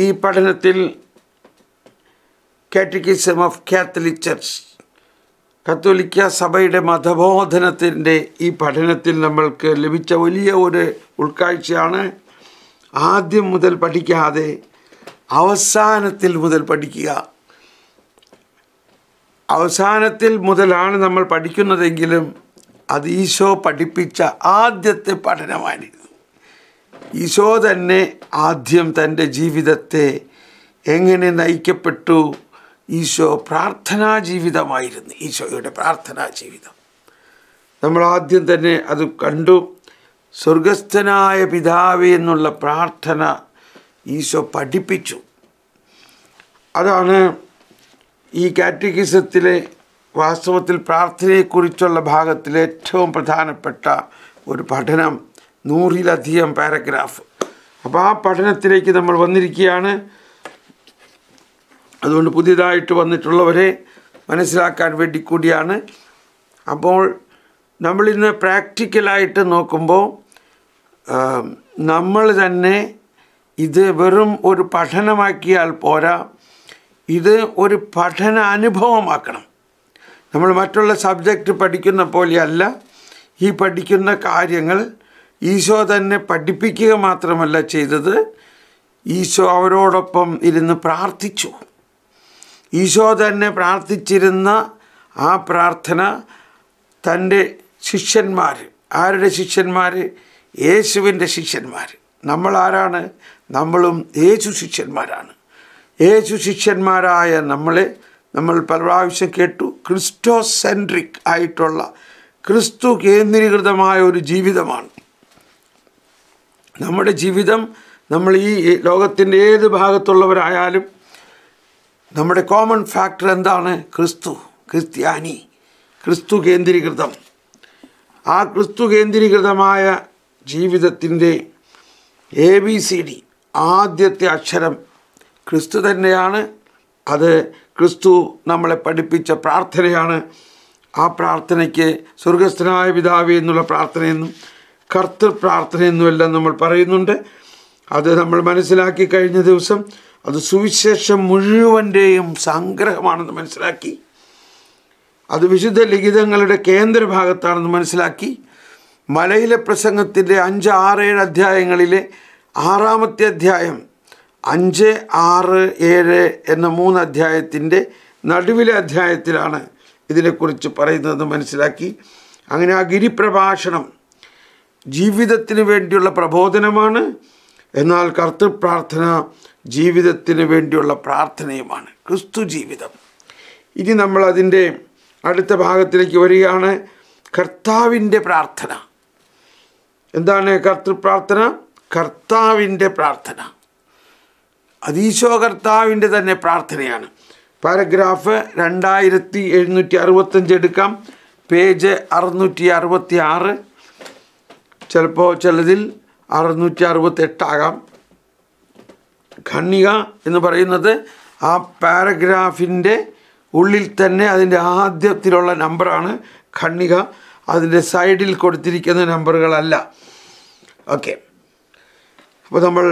ഈ പഠനത്തിൽ catechism of Catholic church കത്തോലിക്ക സഭയുടെ മതബോധനത്തിൻ്റെ ഈ പഠനത്തിൽ നമ്മൾക്ക് ലഭിച്ച വലിയ ഒരു ഉൾക്കാഴ്ചയാണ് ആദ്യം മുതൽ പഠിക്കാതെ അവസാനത്തിൽ മുതൽ പഠിക്കുക അവസാനത്തിൽ മുതലാണ് നമ്മൾ പഠിക്കുന്നതെങ്കിലും അത് ഈശോ പഠിപ്പിച്ച ആദ്യത്തെ പഠനമാണിത് ഈശോ തന്നെ ആദ്യം തൻ്റെ ജീവിതത്തെ എങ്ങനെ നയിക്കപ്പെട്ടു ഈശോ പ്രാർത്ഥനാ ജീവിതമായിരുന്നു ഈശോയുടെ പ്രാർത്ഥനാ ജീവിതം നമ്മൾ ആദ്യം തന്നെ അത് കണ്ടു സ്വർഗസ്ഥനായ പിതാവ് എന്നുള്ള പ്രാർത്ഥന ഈശോ പഠിപ്പിച്ചു അതാണ് ഈ കാറ്റഗിസത്തിലെ വാസ്തവത്തിൽ പ്രാർത്ഥനയെക്കുറിച്ചുള്ള ഭാഗത്തിൽ ഏറ്റവും പ്രധാനപ്പെട്ട ഒരു പഠനം നൂറിലധികം പാരഗ്രാഫ് അപ്പോൾ ആ പഠനത്തിലേക്ക് നമ്മൾ വന്നിരിക്കുകയാണ് അതുകൊണ്ട് പുതിയതായിട്ട് വന്നിട്ടുള്ളവരെ മനസ്സിലാക്കാൻ വേണ്ടി കൂടിയാണ് അപ്പോൾ നമ്മളിന്ന് പ്രാക്ടിക്കലായിട്ട് നോക്കുമ്പോൾ നമ്മൾ തന്നെ ഇത് വെറും ഒരു പഠനമാക്കിയാൽ പോരാ ഇത് ഒരു പഠന അനുഭവമാക്കണം നമ്മൾ മറ്റുള്ള സബ്ജക്റ്റ് പഠിക്കുന്ന പോലെയല്ല ഈ പഠിക്കുന്ന കാര്യങ്ങൾ ഈശോ തന്നെ പഠിപ്പിക്കുക മാത്രമല്ല ചെയ്തത് ഈശോ അവരോടൊപ്പം ഇരുന്ന് പ്രാർത്ഥിച്ചു ഈശോ തന്നെ പ്രാർത്ഥിച്ചിരുന്ന ആ പ്രാർത്ഥന തൻ്റെ ശിഷ്യന്മാർ ആരുടെ ശിഷ്യന്മാർ യേശുവിൻ്റെ ശിഷ്യന്മാർ നമ്മൾ ആരാണ് നമ്മളും യേശു ശിഷ്യന്മാരാണ് യേശു ശിഷ്യന്മാരായ നമ്മളെ നമ്മൾ പല പ്രാവശ്യം കേട്ടു ക്രിസ്റ്റോസെൻട്രിക് ആയിട്ടുള്ള ക്രിസ്തു കേന്ദ്രീകൃതമായ ഒരു ജീവിതമാണ് നമ്മുടെ ജീവിതം നമ്മൾ ഈ ലോകത്തിൻ്റെ ഏത് ഭാഗത്തുള്ളവരായാലും നമ്മുടെ കോമൺ ഫാക്ടർ എന്താണ് ക്രിസ്തു ക്രിസ്ത്യാനി ക്രിസ്തു കേന്ദ്രീകൃതം ആ ക്രിസ്തു കേന്ദ്രീകൃതമായ ജീവിതത്തിൻ്റെ എ ബി സി ഡി ആദ്യത്തെ അക്ഷരം ക്രിസ്തു തന്നെയാണ് അത് ക്രിസ്തു നമ്മളെ പഠിപ്പിച്ച പ്രാർത്ഥനയാണ് ആ പ്രാർത്ഥനയ്ക്ക് സ്വർഗസ്ഥനായ പിതാവേ എന്നുള്ള പ്രാർത്ഥനയെന്നും കർത്തൃ പ്രാർത്ഥന എന്നുമെല്ലാം നമ്മൾ പറയുന്നുണ്ട് അത് നമ്മൾ മനസ്സിലാക്കി കഴിഞ്ഞ ദിവസം അത് സുവിശേഷം മുഴുവൻ്റെയും സംഗ്രഹമാണെന്ന് മനസ്സിലാക്കി അത് വിശുദ്ധ ലിഖിതങ്ങളുടെ കേന്ദ്രഭാഗത്താണെന്ന് മനസ്സിലാക്കി മലയിലെ പ്രസംഗത്തിൻ്റെ അഞ്ച് ആറ് ഏഴ് അധ്യായങ്ങളിലെ ആറാമത്തെ അധ്യായം അഞ്ച് ആറ് ഏഴ് എന്ന മൂന്ന് അധ്യായത്തിൻ്റെ നടുവിലെ അധ്യായത്തിലാണ് ഇതിനെക്കുറിച്ച് പറയുന്നതെന്ന് മനസ്സിലാക്കി അങ്ങനെ ആ ഗിരിപ്രഭാഷണം ജീവിതത്തിന് വേണ്ടിയുള്ള പ്രബോധനമാണ് എന്നാൽ കർത്തൃപ്രാർത്ഥന ജീവിതത്തിന് വേണ്ടിയുള്ള പ്രാർത്ഥനയുമാണ് ക്രിസ്തു ജീവിതം ഇനി നമ്മൾ അതിൻ്റെ അടുത്ത ഭാഗത്തിലേക്ക് വരികയാണ് കർത്താവിൻ്റെ പ്രാർത്ഥന എന്താണ് കർത്തൃപ്രാർത്ഥന കർത്താവിൻ്റെ പ്രാർത്ഥന അതീശോ കർത്താവിൻ്റെ തന്നെ പ്രാർത്ഥനയാണ് പാരഗ്രാഫ് രണ്ടായിരത്തി എഴുന്നൂറ്റി അറുപത്തഞ്ച് എടുക്കാം പേജ് അറുന്നൂറ്റി അറുപത്തി ആറ് ചിലപ്പോൾ ചിലതിൽ അറുന്നൂറ്റി അറുപത്തെട്ടാകാം ഖണ്ണിക എന്ന് പറയുന്നത് ആ പാരഗ്രാഫിൻ്റെ ഉള്ളിൽ തന്നെ അതിൻ്റെ ആദ്യത്തിലുള്ള നമ്പറാണ് ഖണ്ണിക അതിൻ്റെ സൈഡിൽ കൊടുത്തിരിക്കുന്ന നമ്പറുകളല്ല ഓക്കെ അപ്പോൾ നമ്മൾ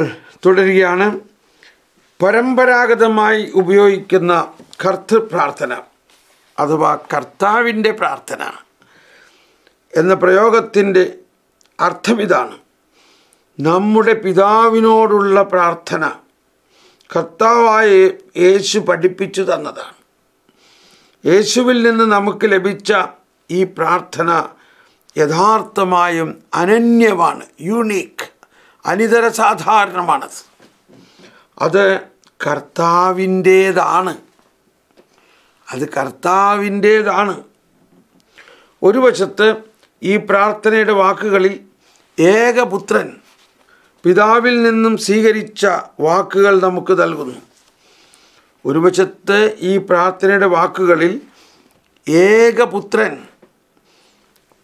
തുടരുകയാണ് പരമ്പരാഗതമായി ഉപയോഗിക്കുന്ന കർത്തൃ പ്രാർത്ഥന അഥവാ കർത്താവിൻ്റെ പ്രാർത്ഥന എന്ന പ്രയോഗത്തിൻ്റെ അർത്ഥമിതാണ് നമ്മുടെ പിതാവിനോടുള്ള പ്രാർത്ഥന കർത്താവായ യേശു പഠിപ്പിച്ചു തന്നതാണ് യേശുവിൽ നിന്ന് നമുക്ക് ലഭിച്ച ഈ പ്രാർത്ഥന യഥാർത്ഥമായും അനന്യമാണ് യുണീക്ക് അനിതര സാധാരണമാണ് അത് കർത്താവിൻ്റേതാണ് അത് കർത്താവിൻ്റേതാണ് ഒരു വശത്ത് ഈ പ്രാർത്ഥനയുടെ വാക്കുകളിൽ ഏകപുത്രൻ പിതാവിൽ നിന്നും സ്വീകരിച്ച വാക്കുകൾ നമുക്ക് നൽകുന്നു ഒരു വശത്ത് ഈ പ്രാർത്ഥനയുടെ വാക്കുകളിൽ ഏകപുത്രൻ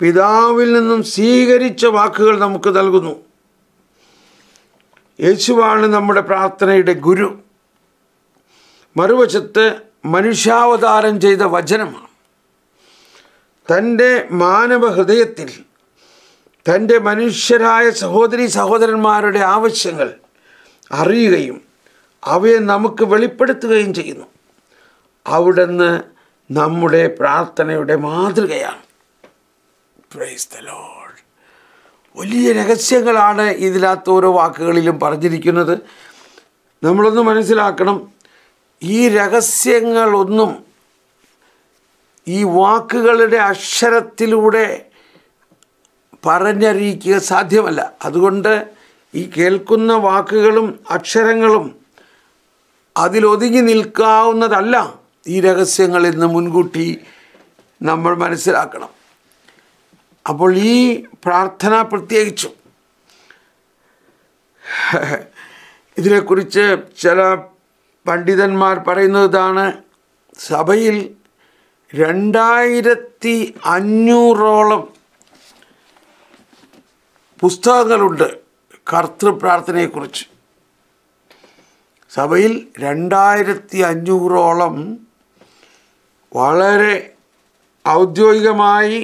പിതാവിൽ നിന്നും സ്വീകരിച്ച വാക്കുകൾ നമുക്ക് നൽകുന്നു യേശുവാണ് നമ്മുടെ പ്രാർത്ഥനയുടെ ഗുരു മറുവശത്ത് മനുഷ്യാവതാരം ചെയ്ത വചനമാണ് തൻ്റെ മാനവഹൃദയത്തിൽ തൻ്റെ മനുഷ്യരായ സഹോദരി സഹോദരന്മാരുടെ ആവശ്യങ്ങൾ അറിയുകയും അവയെ നമുക്ക് വെളിപ്പെടുത്തുകയും ചെയ്യുന്നു അവിടുന്ന് നമ്മുടെ പ്രാർത്ഥനയുടെ മാതൃകയാണ് പ്രൈസ് വലിയ രഹസ്യങ്ങളാണ് ഇതിനകത്ത് ഓരോ വാക്കുകളിലും പറഞ്ഞിരിക്കുന്നത് നമ്മളൊന്ന് മനസ്സിലാക്കണം ഈ രഹസ്യങ്ങളൊന്നും ഈ വാക്കുകളുടെ അക്ഷരത്തിലൂടെ പറഞ്ഞറിയിക്കുക സാധ്യമല്ല അതുകൊണ്ട് ഈ കേൾക്കുന്ന വാക്കുകളും അക്ഷരങ്ങളും അതിലൊതുങ്ങി നിൽക്കാവുന്നതല്ല ഈ രഹസ്യങ്ങൾ ഇന്ന് മുൻകൂട്ടി നമ്മൾ മനസ്സിലാക്കണം അപ്പോൾ ഈ പ്രാർത്ഥന പ്രത്യേകിച്ചും ഇതിനെക്കുറിച്ച് ചില പണ്ഡിതന്മാർ പറയുന്നതാണ് സഭയിൽ രണ്ടായിരത്തി അഞ്ഞൂറോളം പുസ്തകങ്ങളുണ്ട് കർത്തൃപ്രാർത്ഥനയെക്കുറിച്ച് സഭയിൽ രണ്ടായിരത്തി അഞ്ഞൂറോളം വളരെ ഔദ്യോഗികമായി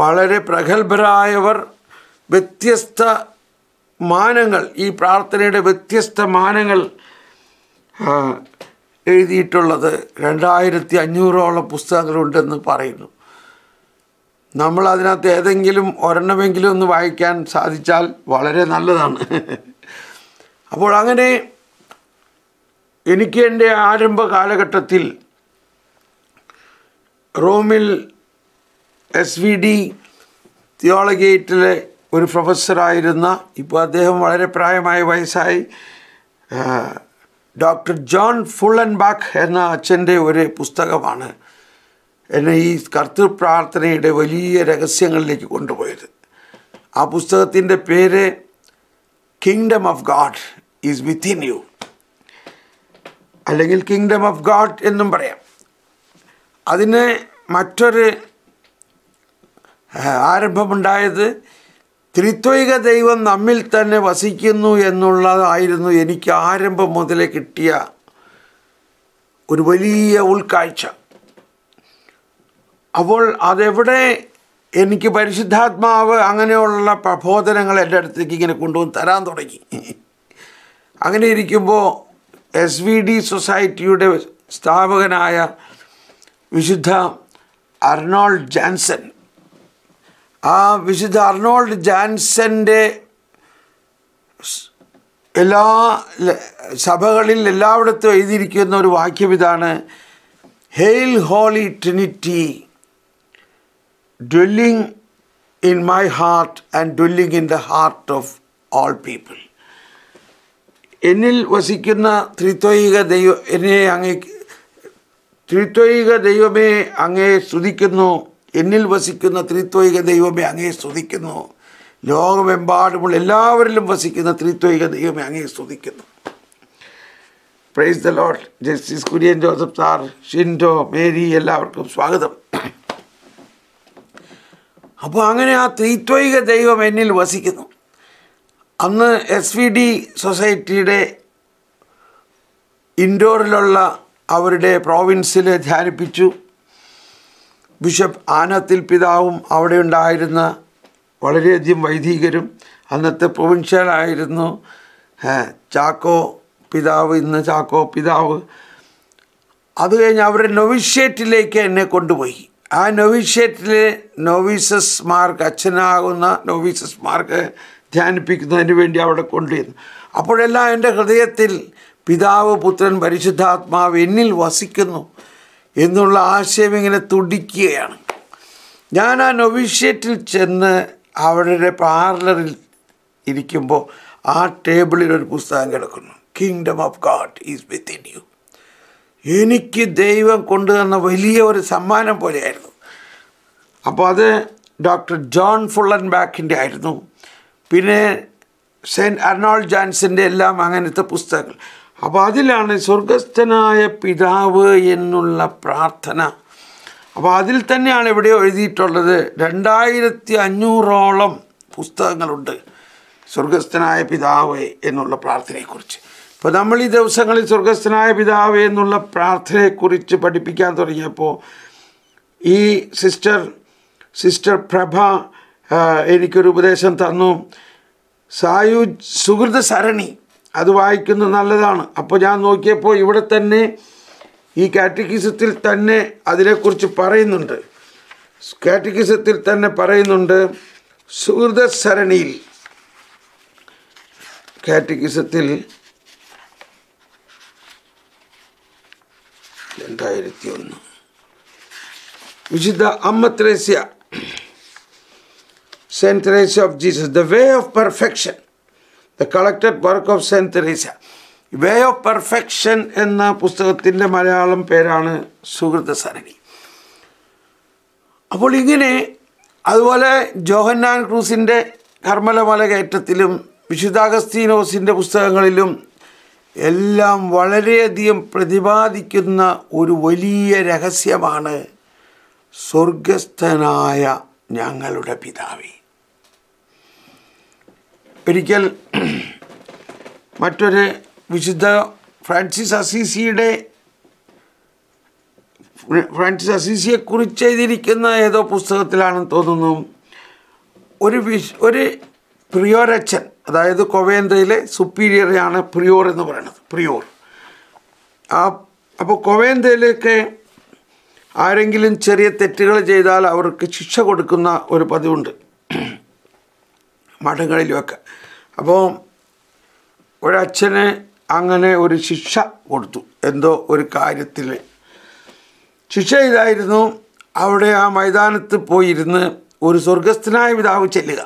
വളരെ പ്രഗത്ഭരായവർ വ്യത്യസ്ത മാനങ്ങൾ ഈ പ്രാർത്ഥനയുടെ വ്യത്യസ്ത മാനങ്ങൾ എഴുതിയിട്ടുള്ളത് രണ്ടായിരത്തി അഞ്ഞൂറോളം പുസ്തകങ്ങളുണ്ടെന്ന് പറയുന്നു നമ്മൾ അതിനകത്ത് ഏതെങ്കിലും ഒരെണ്ണമെങ്കിലും ഒന്ന് വായിക്കാൻ സാധിച്ചാൽ വളരെ നല്ലതാണ് അപ്പോൾ അങ്ങനെ എനിക്ക് എൻ്റെ ആരംഭ കാലഘട്ടത്തിൽ റോമിൽ എസ് വി ഡി തിയോളഗേറ്റിലെ ഒരു പ്രൊഫസറായിരുന്ന ഇപ്പോൾ അദ്ദേഹം വളരെ പ്രായമായ വയസ്സായി ഡോക്ടർ ജോൺ ഫുള്ളൻബാക്ക് എന്ന അച്ഛൻ്റെ ഒരു പുസ്തകമാണ് എന്നെ ഈ കർത്തൃപ്രാർത്ഥനയുടെ വലിയ രഹസ്യങ്ങളിലേക്ക് കൊണ്ടുപോയത് ആ പുസ്തകത്തിൻ്റെ പേര് kingdom of God is within you അല്ലെങ്കിൽ കിങ്ഡം ഓഫ് ഗാഡ് എന്നും പറയാം അതിന് മറ്റൊരു ആരംഭമുണ്ടായത് ത്രിത്വിക ദൈവം നമ്മിൽ തന്നെ വസിക്കുന്നു എന്നുള്ളതായിരുന്നു എനിക്ക് ആരംഭം മുതലേ കിട്ടിയ ഒരു വലിയ ഉൾക്കാഴ്ച അപ്പോൾ അതെവിടെ എനിക്ക് പരിശുദ്ധാത്മാവ് അങ്ങനെയുള്ള പ്രബോധനങ്ങൾ എൻ്റെ അടുത്തേക്ക് ഇങ്ങനെ കൊണ്ടുവന്ന് തരാൻ തുടങ്ങി അങ്ങനെ ഇരിക്കുമ്പോൾ എസ് വി ഡി സൊസൈറ്റിയുടെ സ്ഥാപകനായ വിശുദ്ധ അർണോൾഡ് ജാൻസൺ ആ വിശുദ്ധ അർണോൾഡ് ജാൻസൻ്റെ എല്ലാ സഭകളിൽ എല്ലായിടത്തും എഴുതിയിരിക്കുന്ന ഒരു വാക്യം ഇതാണ് hail holy Trinity dwelling in my heart and dwelling in the heart of all people എന്നിൽ വസിക്കുന്ന ത്രിത്വൈക ദൈവം എന്നെ അങ്ങേ ത്രിത്വൈക ദൈവമേ അങ്ങേ സ്തുതിക്കുന്നു എന്നിൽ വസിക്കുന്ന ത്രിത്വൈക ദൈവമേ അങ്ങേ സ്തുതിക്കുന്നു ലോകമെമ്പാടുമുള്ള എല്ലാവരിലും വസിക്കുന്ന ത്രിത്വൈക ദൈവമേ അങ്ങേ സ്തുതിക്കുന്നു praise the Lord justice Kurian Joseph sir ഷിൻഡോ മേരി എല്ലാവർക്കും സ്വാഗതം അപ്പോൾ അങ്ങനെ ആ ത്രിത്വൈക ദൈവം എന്നിൽ വസിക്കുന്നു അന്ന് എസ് വി ഡി സൊസൈറ്റിയുടെ ഇൻഡോറിലുള്ള അവരുടെ പ്രോവിൻസിൽ ധ്യാനിപ്പിച്ചു ബിഷപ്പ് ആനത്തിൽ പിതാവും അവിടെ ഉണ്ടായിരുന്ന വളരെയധികം വൈദികരും അന്നത്തെ പ്രൊവിൻഷ്യലായിരുന്നു ചാക്കോ പിതാവ് ഇന്ന് ചാക്കോ പിതാവ് അത് കഴിഞ്ഞ് അവരുടെ നൊവിഷ്യേറ്റിലേക്ക് എന്നെ കൊണ്ടുപോയി ആ നൊവീഷ്യത്തിലെ നോവീസസ്മാർക്ക് അച്ഛനാകുന്ന നോവീസസ്മാർക്ക് ധ്യാനിപ്പിക്കുന്നതിന് വേണ്ടി അവിടെ കൊണ്ടുവരുന്നു അപ്പോഴെല്ലാം എൻ്റെ ഹൃദയത്തിൽ പിതാവ് പുത്രൻ പരിശുദ്ധാത്മാവ് എന്നിൽ വസിക്കുന്നു എന്നുള്ള ആശയം ഇങ്ങനെ തുടിക്കുകയാണ് ഞാൻ ആ നൊവീഷ്യത്തിൽ ചെന്ന് അവരുടെ പാർലറിൽ ഇരിക്കുമ്പോൾ ആ ടേബിളിൽ ഒരു പുസ്തകം കിടക്കുന്നു kingdom of God is within you എനിക്ക് ദൈവം കൊണ്ടുതന്ന വലിയ ഒരു സമ്മാനം പോലെയായിരുന്നു അപ്പോൾ അത് ഡോക്ടർ ജോൺ ഫുള്ളൻ ബാക്കിൻ്റെ ആയിരുന്നു പിന്നെ സെൻറ്റ് അർണോൾഡ് ജാൻസിൻ്റെ എല്ലാം അങ്ങനത്തെ പുസ്തകങ്ങൾ അപ്പോൾ അതിലാണ് സ്വർഗസ്ഥനായ പിതാവ് എന്നുള്ള പ്രാർത്ഥന അപ്പോൾ അതിൽ തന്നെയാണ് ഇവിടെ എഴുതിയിട്ടുള്ളത് രണ്ടായിരത്തി അഞ്ഞൂറോളം പുസ്തകങ്ങളുണ്ട് സ്വർഗസ്ഥനായ പിതാവ് എന്നുള്ള പ്രാർത്ഥനയെക്കുറിച്ച് അപ്പോൾ നമ്മൾ ഈ ദിവസങ്ങളിൽ സ്വർഗസ്ഥനായ പിതാവ് എന്നുള്ള പ്രാർത്ഥനയെക്കുറിച്ച് പഠിപ്പിക്കാൻ തുടങ്ങിയപ്പോൾ ഈ സിസ്റ്റർ സിസ്റ്റർ പ്രഭ എനിക്കൊരു ഉപദേശം തന്നു സായു സുഹൃത സരണി അത് വായിക്കുന്നത് നല്ലതാണ് അപ്പോൾ ഞാൻ നോക്കിയപ്പോൾ ഇവിടെ തന്നെ ഈ കാറ്റഗിസത്തിൽ തന്നെ അതിനെക്കുറിച്ച് പറയുന്നുണ്ട് കാറ്റഗിസത്തിൽ തന്നെ പറയുന്നുണ്ട് സുഹൃത സരണിയിൽ കാറ്റഗിസത്തിൽ രണ്ടായിരത്തി ഒന്ന് വിശുദ്ധ അമ്മ Thresia saint Teresa of Jesus the way of perfection the collected work of saint Teresa way of perfection എന്ന പുസ്തകത്തിൻ്റെ മലയാളം പേരാണ് സുഹൃത സരണി അപ്പോൾ ഇങ്ങനെ അതുപോലെ ജോഹന്നാൻ ക്രൂസിൻ്റെ കർമ്മലമല കയറ്റത്തിലും വിശുദ്ധാഗസ്തീനോസിൻ്റെ പുസ്തകങ്ങളിലും എല്ലാം വളരെയധികം പ്രതിപാദിക്കുന്ന ഒരു വലിയ രഹസ്യമാണ് സ്വർഗസ്ഥനായ ഞങ്ങളുടെ പിതാവി ഒരിക്കൽ മറ്റൊരു വിശുദ്ധ ഫ്രാൻസിസ് അസീസിയുടെ ഫ്രാൻസിസ് അസീസിയെക്കുറിച്ച് എഴുതിയിരിക്കുന്ന ഏതോ പുസ്തകത്തിലാണെന്ന് തോന്നുന്നു ഒരു വിശ് ഒരു പ്രിയോരച്ഛൻ അതായത് കൊവേന്ദ്രയിലെ സുപ്പീരിയറാണ് പ്രിയോർ എന്ന് പറയുന്നത് പ്രിയോർ ആ അപ്പോൾ കൊവേന്ദ്രയിലൊക്കെ ആരെങ്കിലും ചെറിയ തെറ്റുകൾ ചെയ്താൽ അവർക്ക് ശിക്ഷ കൊടുക്കുന്ന ഒരു പതിവുണ്ട് മഠങ്ങളിലുമൊക്കെ അപ്പോൾ ഒരച്ഛന് അങ്ങനെ ഒരു ശിക്ഷ കൊടുത്തു എന്തോ ഒരു കാര്യത്തിൽ ശിക്ഷ ഇതായിരുന്നു അവിടെ ആ മൈതാനത്ത് പോയിരുന്ന് ഒരു സ്വർഗസ്ഥനായ പിതാവ് ചെല്ലുക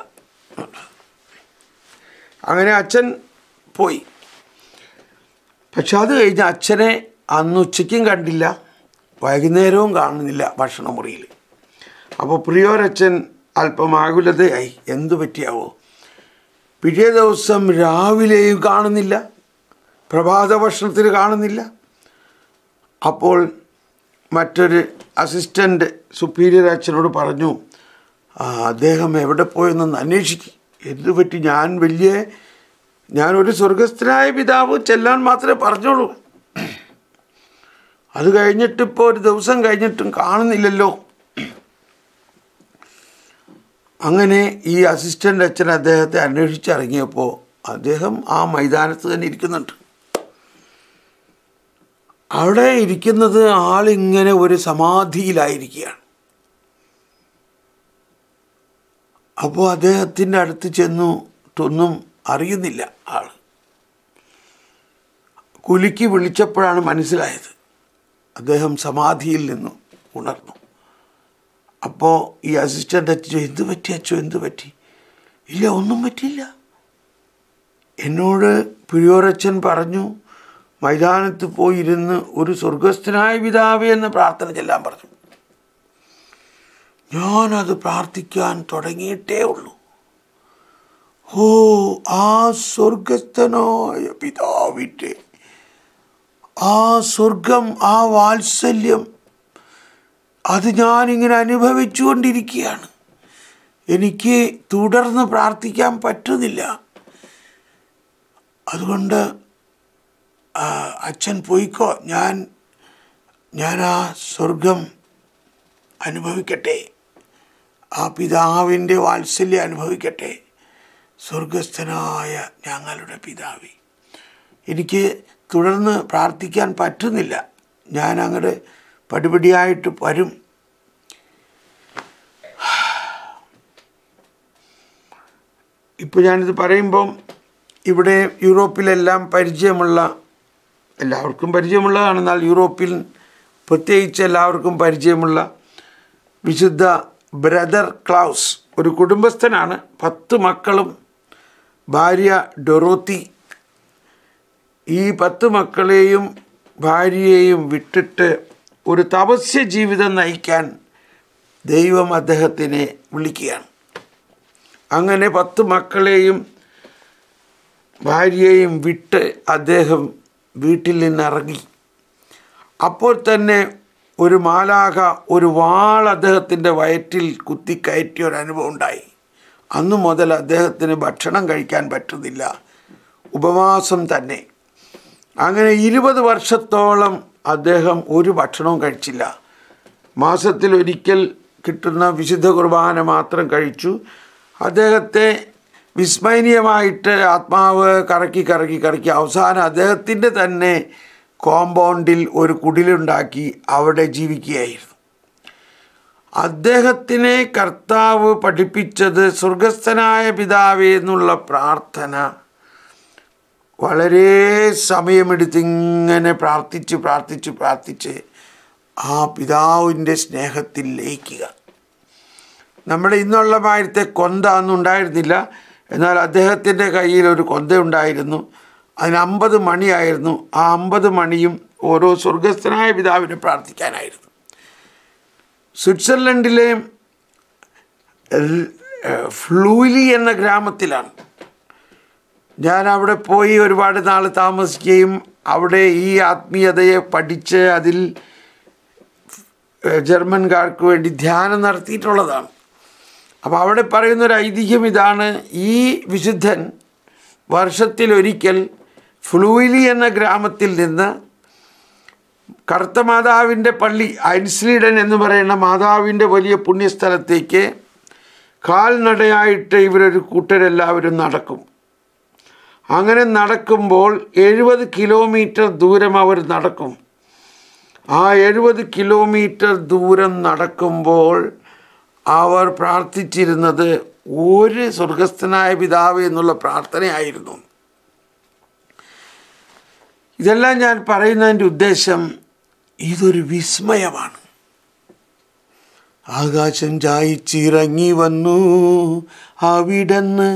അങ്ങനെ അച്ഛൻ പോയി പക്ഷെ അത് കഴിഞ്ഞ് അച്ഛനെ ഉച്ചയ്ക്കും കണ്ടില്ല വൈകുന്നേരവും കാണുന്നില്ല ഭക്ഷണമുറിയിൽ അപ്പോൾ പ്രിയോരച്ഛൻ അല്പം ആകുലതയായി എന്തു പറ്റിയാവോ പിഴേ ദിവസം രാവിലെയും കാണുന്നില്ല പ്രഭാത ഭക്ഷണത്തിൽ കാണുന്നില്ല അപ്പോൾ മറ്റൊരു അസിസ്റ്റൻ്റ് സുപ്പീരിയർ അച്ഛനോട് പറഞ്ഞു അദ്ദേഹം എവിടെ പോയെന്നൊന്ന് അന്വേഷിക്കും എന്തു പറ്റി ഞാൻ വലിയ ഞാനൊരു സ്വർഗസ്ഥനായ പിതാവ് ചെല്ലാൻ മാത്രമേ പറഞ്ഞോളൂ അത് കഴിഞ്ഞിട്ടിപ്പോൾ ഒരു ദിവസം കഴിഞ്ഞിട്ടും കാണുന്നില്ലല്ലോ അങ്ങനെ ഈ അസിസ്റ്റൻ്റ് അച്ഛൻ അദ്ദേഹത്തെ അന്വേഷിച്ചിറങ്ങിയപ്പോൾ അദ്ദേഹം ആ മൈതാനത്ത് തന്നെ ഇരിക്കുന്നുണ്ട് അവിടെ ഇരിക്കുന്നത് ആളിങ്ങനെ ഒരു സമാധിയിലായിരിക്കുകയാണ് അപ്പോൾ അദ്ദേഹത്തിൻ്റെ അടുത്ത് ചെന്നു തൊന്നും അറിയുന്നില്ല ആൾ കുലുക്കി വിളിച്ചപ്പോഴാണ് മനസ്സിലായത് അദ്ദേഹം സമാധിയിൽ നിന്നു ഉണർന്നു അപ്പോൾ ഈ അസിസ്റ്റൻ്റ് അച്ഛൻ എന്ത് പറ്റി അച്ഛോ എന്ത് പറ്റി ഇല്ല ഒന്നും പറ്റിയില്ല എന്നോട് പിഴിയോരച്ഛൻ പറഞ്ഞു മൈതാനത്ത് പോയിരുന്ന് ഒരു സ്വർഗസ്ഥനായ പിതാവേ എന്ന് പ്രാർത്ഥന ചെല്ലാൻ പറഞ്ഞു ഞാനത് പ്രാർത്ഥിക്കാൻ തുടങ്ങിയിട്ടേ ഉള്ളൂ ഓ ആ സ്വർഗസ്ഥനായ പിതാവിൻ്റെ ആ സ്വർഗം ആ വാത്സല്യം അത് ഞാനിങ്ങനെ അനുഭവിച്ചുകൊണ്ടിരിക്കുകയാണ് എനിക്ക് തുടർന്ന് പ്രാർത്ഥിക്കാൻ പറ്റുന്നില്ല അതുകൊണ്ട് അച്ഛൻ പോയിക്കോ ഞാൻ ഞാൻ ആ സ്വർഗം അനുഭവിക്കട്ടെ ആ പിതാവിൻ്റെ വാത്സല്യം അനുഭവിക്കട്ടെ സ്വർഗസ്ഥനായ ഞങ്ങളുടെ പിതാവി എനിക്ക് തുടർന്ന് പ്രാർത്ഥിക്കാൻ പറ്റുന്നില്ല ഞാൻ അങ്ങോട്ട് പടിപടിയായിട്ട് വരും ഇപ്പോൾ ഞാനിത് പറയുമ്പം ഇവിടെ യൂറോപ്പിലെല്ലാം പരിചയമുള്ള എല്ലാവർക്കും പരിചയമുള്ളതാണ് എന്നാൽ യൂറോപ്പിൽ പ്രത്യേകിച്ച് എല്ലാവർക്കും പരിചയമുള്ള വിശുദ്ധ ബ്രദർ ക്ലൗസ് ഒരു കുടുംബസ്ഥനാണ് പത്ത് മക്കളും ഭാര്യ ഡൊറോത്തി ഈ പത്ത് മക്കളെയും ഭാര്യയെയും വിട്ടിട്ട് ഒരു തപസ്യ ജീവിതം നയിക്കാൻ ദൈവം അദ്ദേഹത്തിനെ വിളിക്കുകയാണ് അങ്ങനെ പത്ത് മക്കളെയും ഭാര്യയെയും വിട്ട് അദ്ദേഹം വീട്ടിൽ നിന്നിറങ്ങി അപ്പോൾ തന്നെ ഒരു മാലാക ഒരു വാൾ അദ്ദേഹത്തിൻ്റെ വയറ്റിൽ കുത്തിക്കയറ്റിയ ഒരു അനുഭവം ഉണ്ടായി അന്നു മുതൽ അദ്ദേഹത്തിന് ഭക്ഷണം കഴിക്കാൻ പറ്റുന്നില്ല ഉപവാസം തന്നെ അങ്ങനെ ഇരുപത് വർഷത്തോളം അദ്ദേഹം ഒരു ഭക്ഷണവും കഴിച്ചില്ല മാസത്തിൽ ഒരിക്കൽ കിട്ടുന്ന വിശുദ്ധ കുർബാന മാത്രം കഴിച്ചു അദ്ദേഹത്തെ വിസ്മയനീയമായിട്ട് ആത്മാവ് കറക്കി കറക്കി കറക്കി അവസാനം അദ്ദേഹത്തിൻ്റെ തന്നെ കോമ്പൗണ്ടിൽ ഒരു കുടിലുണ്ടാക്കി അവിടെ ജീവിക്കുകയായിരുന്നു അദ്ദേഹത്തിനെ കർത്താവ് പഠിപ്പിച്ചത് സ്വർഗസ്ഥനായ പിതാവേ എന്നുള്ള പ്രാർത്ഥന വളരെ സമയമെടുത്തിങ്ങനെ പ്രാർത്ഥിച്ച് പ്രാർത്ഥിച്ച് പ്രാർത്ഥിച്ച് ആ പിതാവിൻ്റെ സ്നേഹത്തിൽ ലയിക്കുക നമ്മുടെ ഇന്നുള്ള മായത്തെ കൊന്ത അന്നുണ്ടായിരുന്നില്ല എന്നാൽ അദ്ദേഹത്തിൻ്റെ കയ്യിൽ ഒരു കൊന്ത ഉണ്ടായിരുന്നു അതിന് അമ്പത് മണിയായിരുന്നു ആ അമ്പത് മണിയും ഓരോ സ്വർഗസ്ഥനായ പിതാവിനെ പ്രാർത്ഥിക്കാനായിരുന്നു സ്വിറ്റ്സർലൻഡിലെ ഫ്ലൂലി എന്ന ഗ്രാമത്തിലാണ് ഞാൻ അവിടെ പോയി ഒരുപാട് നാൾ താമസിക്കുകയും അവിടെ ഈ ആത്മീയതയെ പഠിച്ച് അതിൽ ജർമ്മൻകാർക്ക് വേണ്ടി ധ്യാനം നടത്തിയിട്ടുള്ളതാണ് അപ്പോൾ അവിടെ പറയുന്നൊരു ഐതിഹ്യം ഇതാണ് ഈ വിശുദ്ധൻ വർഷത്തിലൊരിക്കൽ ഫ്ലൂയിലി എന്ന ഗ്രാമത്തിൽ നിന്ന് കറുത്ത മാതാവിൻ്റെ പള്ളി ഐൻസ്ലീഡൻ എന്ന് പറയുന്ന മാതാവിൻ്റെ വലിയ പുണ്യസ്ഥലത്തേക്ക് കാൽനടയായിട്ട് ഇവരൊരു കൂട്ടരെല്ലാവരും നടക്കും അങ്ങനെ നടക്കുമ്പോൾ എഴുപത് കിലോമീറ്റർ ദൂരം അവർ നടക്കും ആ എഴുപത് കിലോമീറ്റർ ദൂരം നടക്കുമ്പോൾ അവർ പ്രാർത്ഥിച്ചിരുന്നത് ഒരു സ്വർഗസ്ഥനായ പിതാവ് എന്നുള്ള പ്രാർത്ഥനയായിരുന്നു ഇതെല്ലാം ഞാൻ പറയുന്നതിൻ്റെ ഉദ്ദേശം ഇതൊരു വിസ്മയമാണ് ആകാശം ചായച്ചിറങ്ങി വന്നു അവിടന്ന്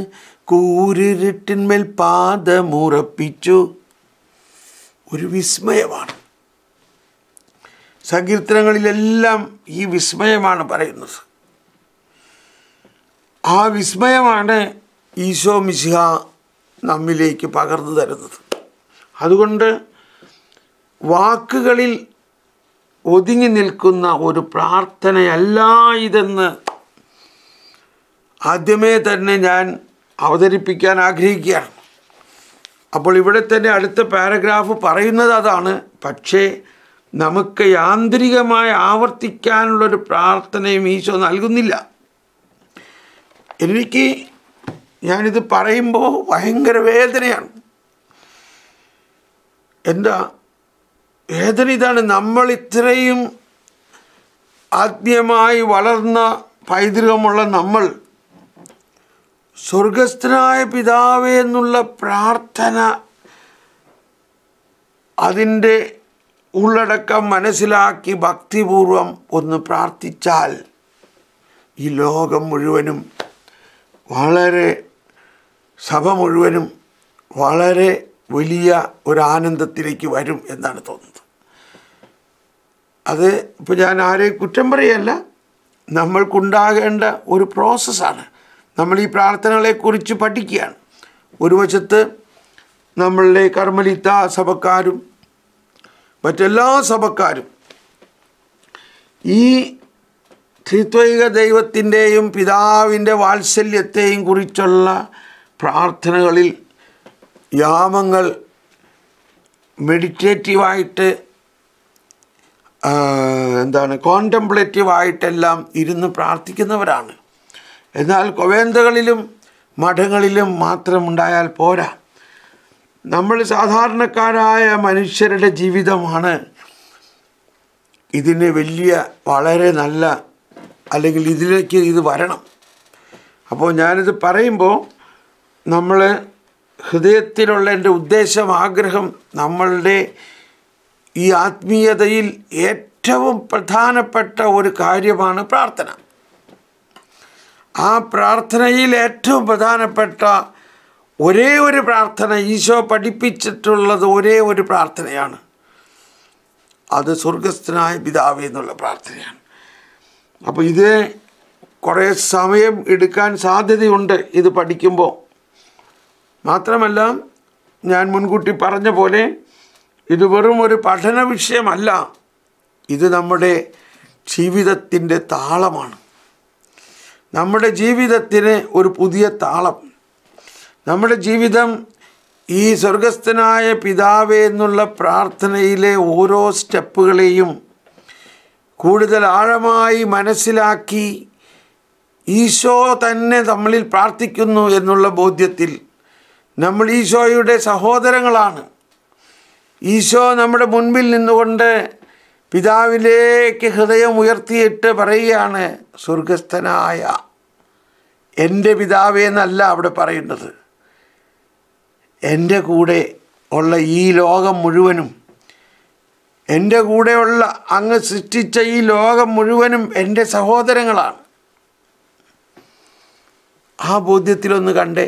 കൂരിരുട്ടിന്മേൽ പാദമുറപ്പിച്ചു ഒരു വിസ്മയമാണ് സങ്കീർത്തനങ്ങളിലെല്ലാം ഈ വിസ്മയമാണ് പറയുന്നത് ആ വിസ്മയമാണ് ഈശോ മിശിഹ നമ്മിലേക്ക് പകർന്നു തരുന്നത് അതുകൊണ്ട് വാക്കുകളിൽ ഒതുങ്ങി നിൽക്കുന്ന ഒരു പ്രാർത്ഥനയല്ല ഇതെന്ന് ആദ്യമേ തന്നെ ഞാൻ അവതരിപ്പിക്കാൻ ആഗ്രഹിക്കുകയാണ് അപ്പോൾ ഇവിടെ തന്നെ അടുത്ത പാരഗ്രാഫ് പറയുന്നത് അതാണ് പക്ഷേ നമുക്ക് യാന്ത്രികമായി ആവർത്തിക്കാനുള്ളൊരു പ്രാർത്ഥനയും ഈശോ നൽകുന്നില്ല എനിക്ക് ഞാനിത് പറയുമ്പോൾ ഭയങ്കര വേദനയാണ് എന്താ വേദന ഇതാണ് നമ്മൾ ഇത്രയും ആത്മീയമായി വളർന്ന പൈതൃകമുള്ള നമ്മൾ സ്വർഗസ്ഥനായ പിതാവേ എന്നുള്ള പ്രാർത്ഥന അതിൻ്റെ ഉള്ളടക്കം മനസ്സിലാക്കി ഭക്തിപൂർവം ഒന്ന് പ്രാർത്ഥിച്ചാൽ ഈ ലോകം മുഴുവനും വളരെ സഭ മുഴുവനും വളരെ വലിയ ഒരു ആനന്ദത്തിലേക്ക് വരും എന്നാണ് തോന്നുന്നത് അത് ഇപ്പോൾ ഞാൻ ആരെയും കുറ്റം പറയല്ല നമ്മൾക്കുണ്ടാകേണ്ട ഒരു പ്രോസസ്സാണ് നമ്മൾ ഈ പ്രാർത്ഥനകളെക്കുറിച്ച് പഠിക്കുകയാണ് ഒരു വശത്ത് നമ്മളുടെ കർമ്മലിത്ത സഭക്കാരും മറ്റെല്ലാ സഭക്കാരും ഈ ത്രിത്വൈക ദൈവത്തിൻ്റെയും പിതാവിൻ്റെ വാത്സല്യത്തെയും കുറിച്ചുള്ള പ്രാർത്ഥനകളിൽ യാമങ്ങൾ മെഡിറ്റേറ്റീവായിട്ട് എന്താണ് കോണ്ടംപ്ലേറ്റീവായിട്ടെല്ലാം ഇരുന്ന് പ്രാർത്ഥിക്കുന്നവരാണ് എന്നാൽ കൊവേന്തകളിലും മഠങ്ങളിലും മാത്രം ഉണ്ടായാൽ പോരാ നമ്മൾ സാധാരണക്കാരായ മനുഷ്യരുടെ ജീവിതമാണ് ഇതിന് വലിയ വളരെ നല്ല അല്ലെങ്കിൽ ഇതിലേക്ക് ഇത് വരണം അപ്പോൾ ഞാനിത് പറയുമ്പോൾ നമ്മൾ ഹൃദയത്തിലുള്ള എൻ്റെ ഉദ്ദേശം ആഗ്രഹം നമ്മളുടെ ഈ ആത്മീയതയിൽ ഏറ്റവും പ്രധാനപ്പെട്ട ഒരു കാര്യമാണ് പ്രാർത്ഥന ആ പ്രാർത്ഥനയിൽ ഏറ്റവും പ്രധാനപ്പെട്ട ഒരേ ഒരു പ്രാർത്ഥന ഈശോ പഠിപ്പിച്ചിട്ടുള്ളത് ഒരേ ഒരു പ്രാർത്ഥനയാണ് അത് സ്വർഗസ്ഥനായ പിതാവ് എന്നുള്ള പ്രാർത്ഥനയാണ് അപ്പോൾ ഇത് കുറേ സമയം എടുക്കാൻ സാധ്യതയുണ്ട് ഇത് പഠിക്കുമ്പോൾ മാത്രമല്ല ഞാൻ മുൻകൂട്ടി പറഞ്ഞ പോലെ ഇത് വെറും ഒരു പഠന വിഷയമല്ല ഇത് നമ്മുടെ ജീവിതത്തിൻ്റെ താളമാണ് നമ്മുടെ ജീവിതത്തിന് ഒരു പുതിയ താളം നമ്മുടെ ജീവിതം ഈ സ്വർഗസ്ഥനായ പിതാവേ എന്നുള്ള പ്രാർത്ഥനയിലെ ഓരോ സ്റ്റെപ്പുകളെയും കൂടുതൽ ആഴമായി മനസ്സിലാക്കി ഈശോ തന്നെ നമ്മളിൽ പ്രാർത്ഥിക്കുന്നു എന്നുള്ള ബോധ്യത്തിൽ നമ്മൾ ഈശോയുടെ സഹോദരങ്ങളാണ് ഈശോ നമ്മുടെ മുൻപിൽ നിന്നുകൊണ്ട് പിതാവിലേക്ക് ഹൃദയം ഉയർത്തിയിട്ട് പറയുകയാണ് സ്വർഗസ്ഥനായ എൻ്റെ പിതാവേന്നല്ല അവിടെ പറയുന്നത് എൻ്റെ കൂടെ ഉള്ള ഈ ലോകം മുഴുവനും എൻ്റെ കൂടെയുള്ള അങ്ങ് സൃഷ്ടിച്ച ഈ ലോകം മുഴുവനും എൻ്റെ സഹോദരങ്ങളാണ് ആ ബോധ്യത്തിലൊന്ന് കണ്ടേ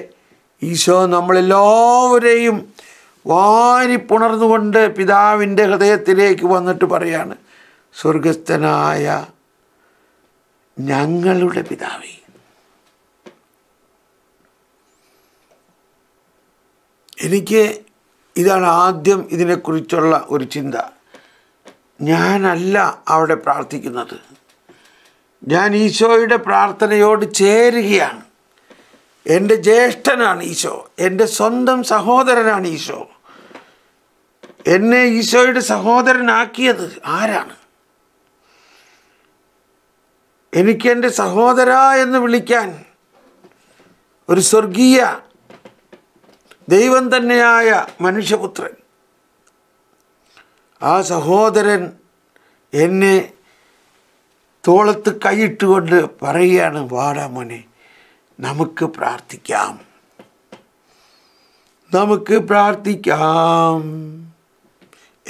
ഈശോ നമ്മളെല്ലാവരെയും വാരിപ്പുണർന്നുകൊണ്ട് പിതാവിൻ്റെ ഹൃദയത്തിലേക്ക് വന്നിട്ട് പറയാണ് സ്വർഗസ്ഥനായ ഞങ്ങളുടെ പിതാവേ എനിക്ക് ഇതാണ് ആദ്യം ഇതിനെക്കുറിച്ചുള്ള ഒരു ചിന്ത ഞാനല്ല അവിടെ പ്രാർത്ഥിക്കുന്നത് ഞാൻ ഈശോയുടെ പ്രാർത്ഥനയോട് ചേരുകയാണ് എൻ്റെ ജ്യേഷ്ഠനാണ് ഈശോ എൻ്റെ സ്വന്തം സഹോദരനാണ് ഈശോ എന്നെ ഈശോയുടെ സഹോദരനാക്കിയത് ആരാണ് എനിക്ക് എൻ്റെ സഹോദര എന്ന് വിളിക്കാൻ ഒരു സ്വർഗീയ ദൈവം തന്നെയായ മനുഷ്യപുത്രൻ ആ സഹോദരൻ എന്നെ തോളത്ത് കൈയിട്ടുകൊണ്ട് പറയുകയാണ് വാടാ മോനെ നമുക്ക് പ്രാർത്ഥിക്കാം നമുക്ക് പ്രാർത്ഥിക്കാം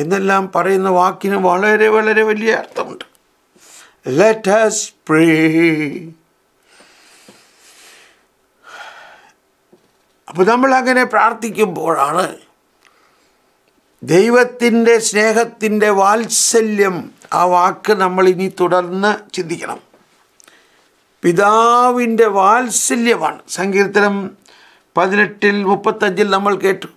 എന്നെല്ലാം പറയുന്ന വാക്കിന് വളരെ വളരെ വലിയ അർത്ഥമുണ്ട് ലെറ്റസ് പ്രേ അപ്പോൾ നമ്മൾ അങ്ങനെ പ്രാർത്ഥിക്കുമ്പോഴാണ് ദൈവത്തിൻ്റെ സ്നേഹത്തിൻ്റെ വാത്സല്യം ആ വാക്ക് നമ്മൾ ഇനി തുടർന്ന് ചിന്തിക്കണം പിതാവിൻ്റെ വാത്സല്യമാണ് സങ്കീർത്തനം പതിനെട്ടിൽ മുപ്പത്തഞ്ചിൽ നമ്മൾ കേട്ടു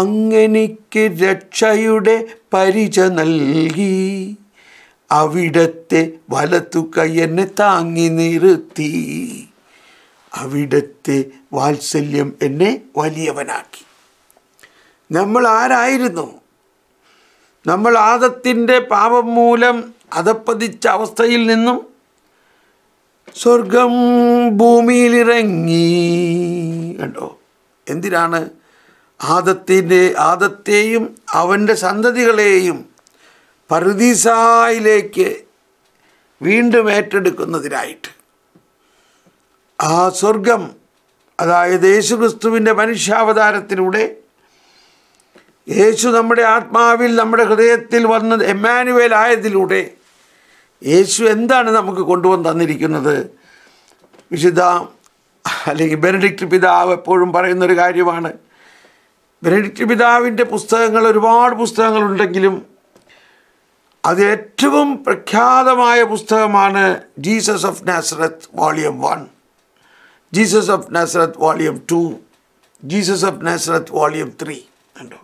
അങ്ങനെക്ക് രക്ഷയുടെ പരിച നൽകി അവിടത്തെ വലത്തു കയ്യനെ താങ്ങി നിർത്തി അവിടത്തെ വാത്സല്യം എന്നെ വലിയവനാക്കി നമ്മൾ ആരായിരുന്നു നമ്മൾ ആദത്തിൻ്റെ പാപം മൂലം അതപ്പതിച്ച അവസ്ഥയിൽ നിന്നും സ്വർഗം ഭൂമിയിലിറങ്ങി കണ്ടോ എന്തിനാണ് ആദത്തിൻ്റെ ആദത്തെയും അവൻ്റെ സന്തതികളെയും പർദീസായിലേക്ക് വീണ്ടും ഏറ്റെടുക്കുന്നതിനായിട്ട് ആ സ്വർഗം അതായത് യേശുക്രിസ്തുവിൻ്റെ മനുഷ്യാവതാരത്തിലൂടെ യേശു നമ്മുടെ ആത്മാവിൽ നമ്മുടെ ഹൃദയത്തിൽ വന്നത് എമ്മാനുവേൽ ആയതിലൂടെ യേശു എന്താണ് നമുക്ക് കൊണ്ടുവന്ന് തന്നിരിക്കുന്നത് വിശുദ്ധ അല്ലെങ്കിൽ ബെനഡിക്റ്റ് പിതാവ് എപ്പോഴും പറയുന്നൊരു കാര്യമാണ് ബെനഡിക്റ്റ് പിതാവിൻ്റെ പുസ്തകങ്ങൾ ഒരുപാട് പുസ്തകങ്ങളുണ്ടെങ്കിലും അത് ഏറ്റവും പ്രഖ്യാതമായ പുസ്തകമാണ് Jesus of Nazareth volume one Jesus of Nazareth volume two Jesus of Nazareth volume three ഉണ്ടോ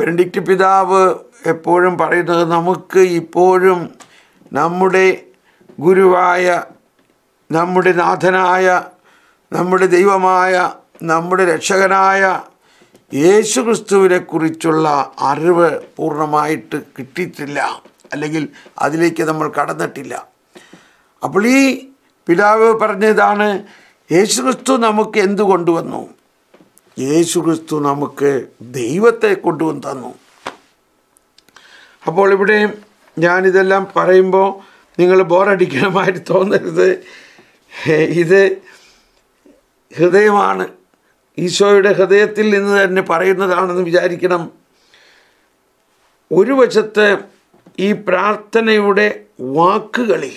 ബെനഡിക്റ്റ് പിതാവ് എപ്പോഴും പറയുന്നത് നമുക്ക് ഇപ്പോഴും നമ്മുടെ ഗുരുവായ നമ്മുടെ നാഥനായ നമ്മുടെ ദൈവമായ നമ്മുടെ രക്ഷകനായ യേശുക്രിസ്തുവിനെക്കുറിച്ചുള്ള അറിവ് പൂർണ്ണമായിട്ട് കിട്ടിയിട്ടില്ല അല്ലെങ്കിൽ അതിലേക്ക് നമ്മൾ കടന്നിട്ടില്ല അപ്പോൾ ഈ പിതാവ് പറഞ്ഞതാണ് യേശുക്രിസ്തു നമുക്ക് എന്തു കൊണ്ടുവന്നു യേശുക്രിസ്തു നമുക്ക് ദൈവത്തെ കൊണ്ടുവന്നു തന്നു അപ്പോൾ ഇവിടെ ഞാനിതെല്ലാം പറയുമ്പോൾ നിങ്ങൾ ബോറടിക്കണമായിട്ട് തോന്നരുത് ഇത് ഹൃദയമാണ് ഈശോയുടെ ഹൃദയത്തിൽ നിന്ന് തന്നെ പറയുന്നതാണെന്ന് വിചാരിക്കണം ഒരു വശത്ത് ഈ പ്രാർത്ഥനയുടെ വാക്കുകളിൽ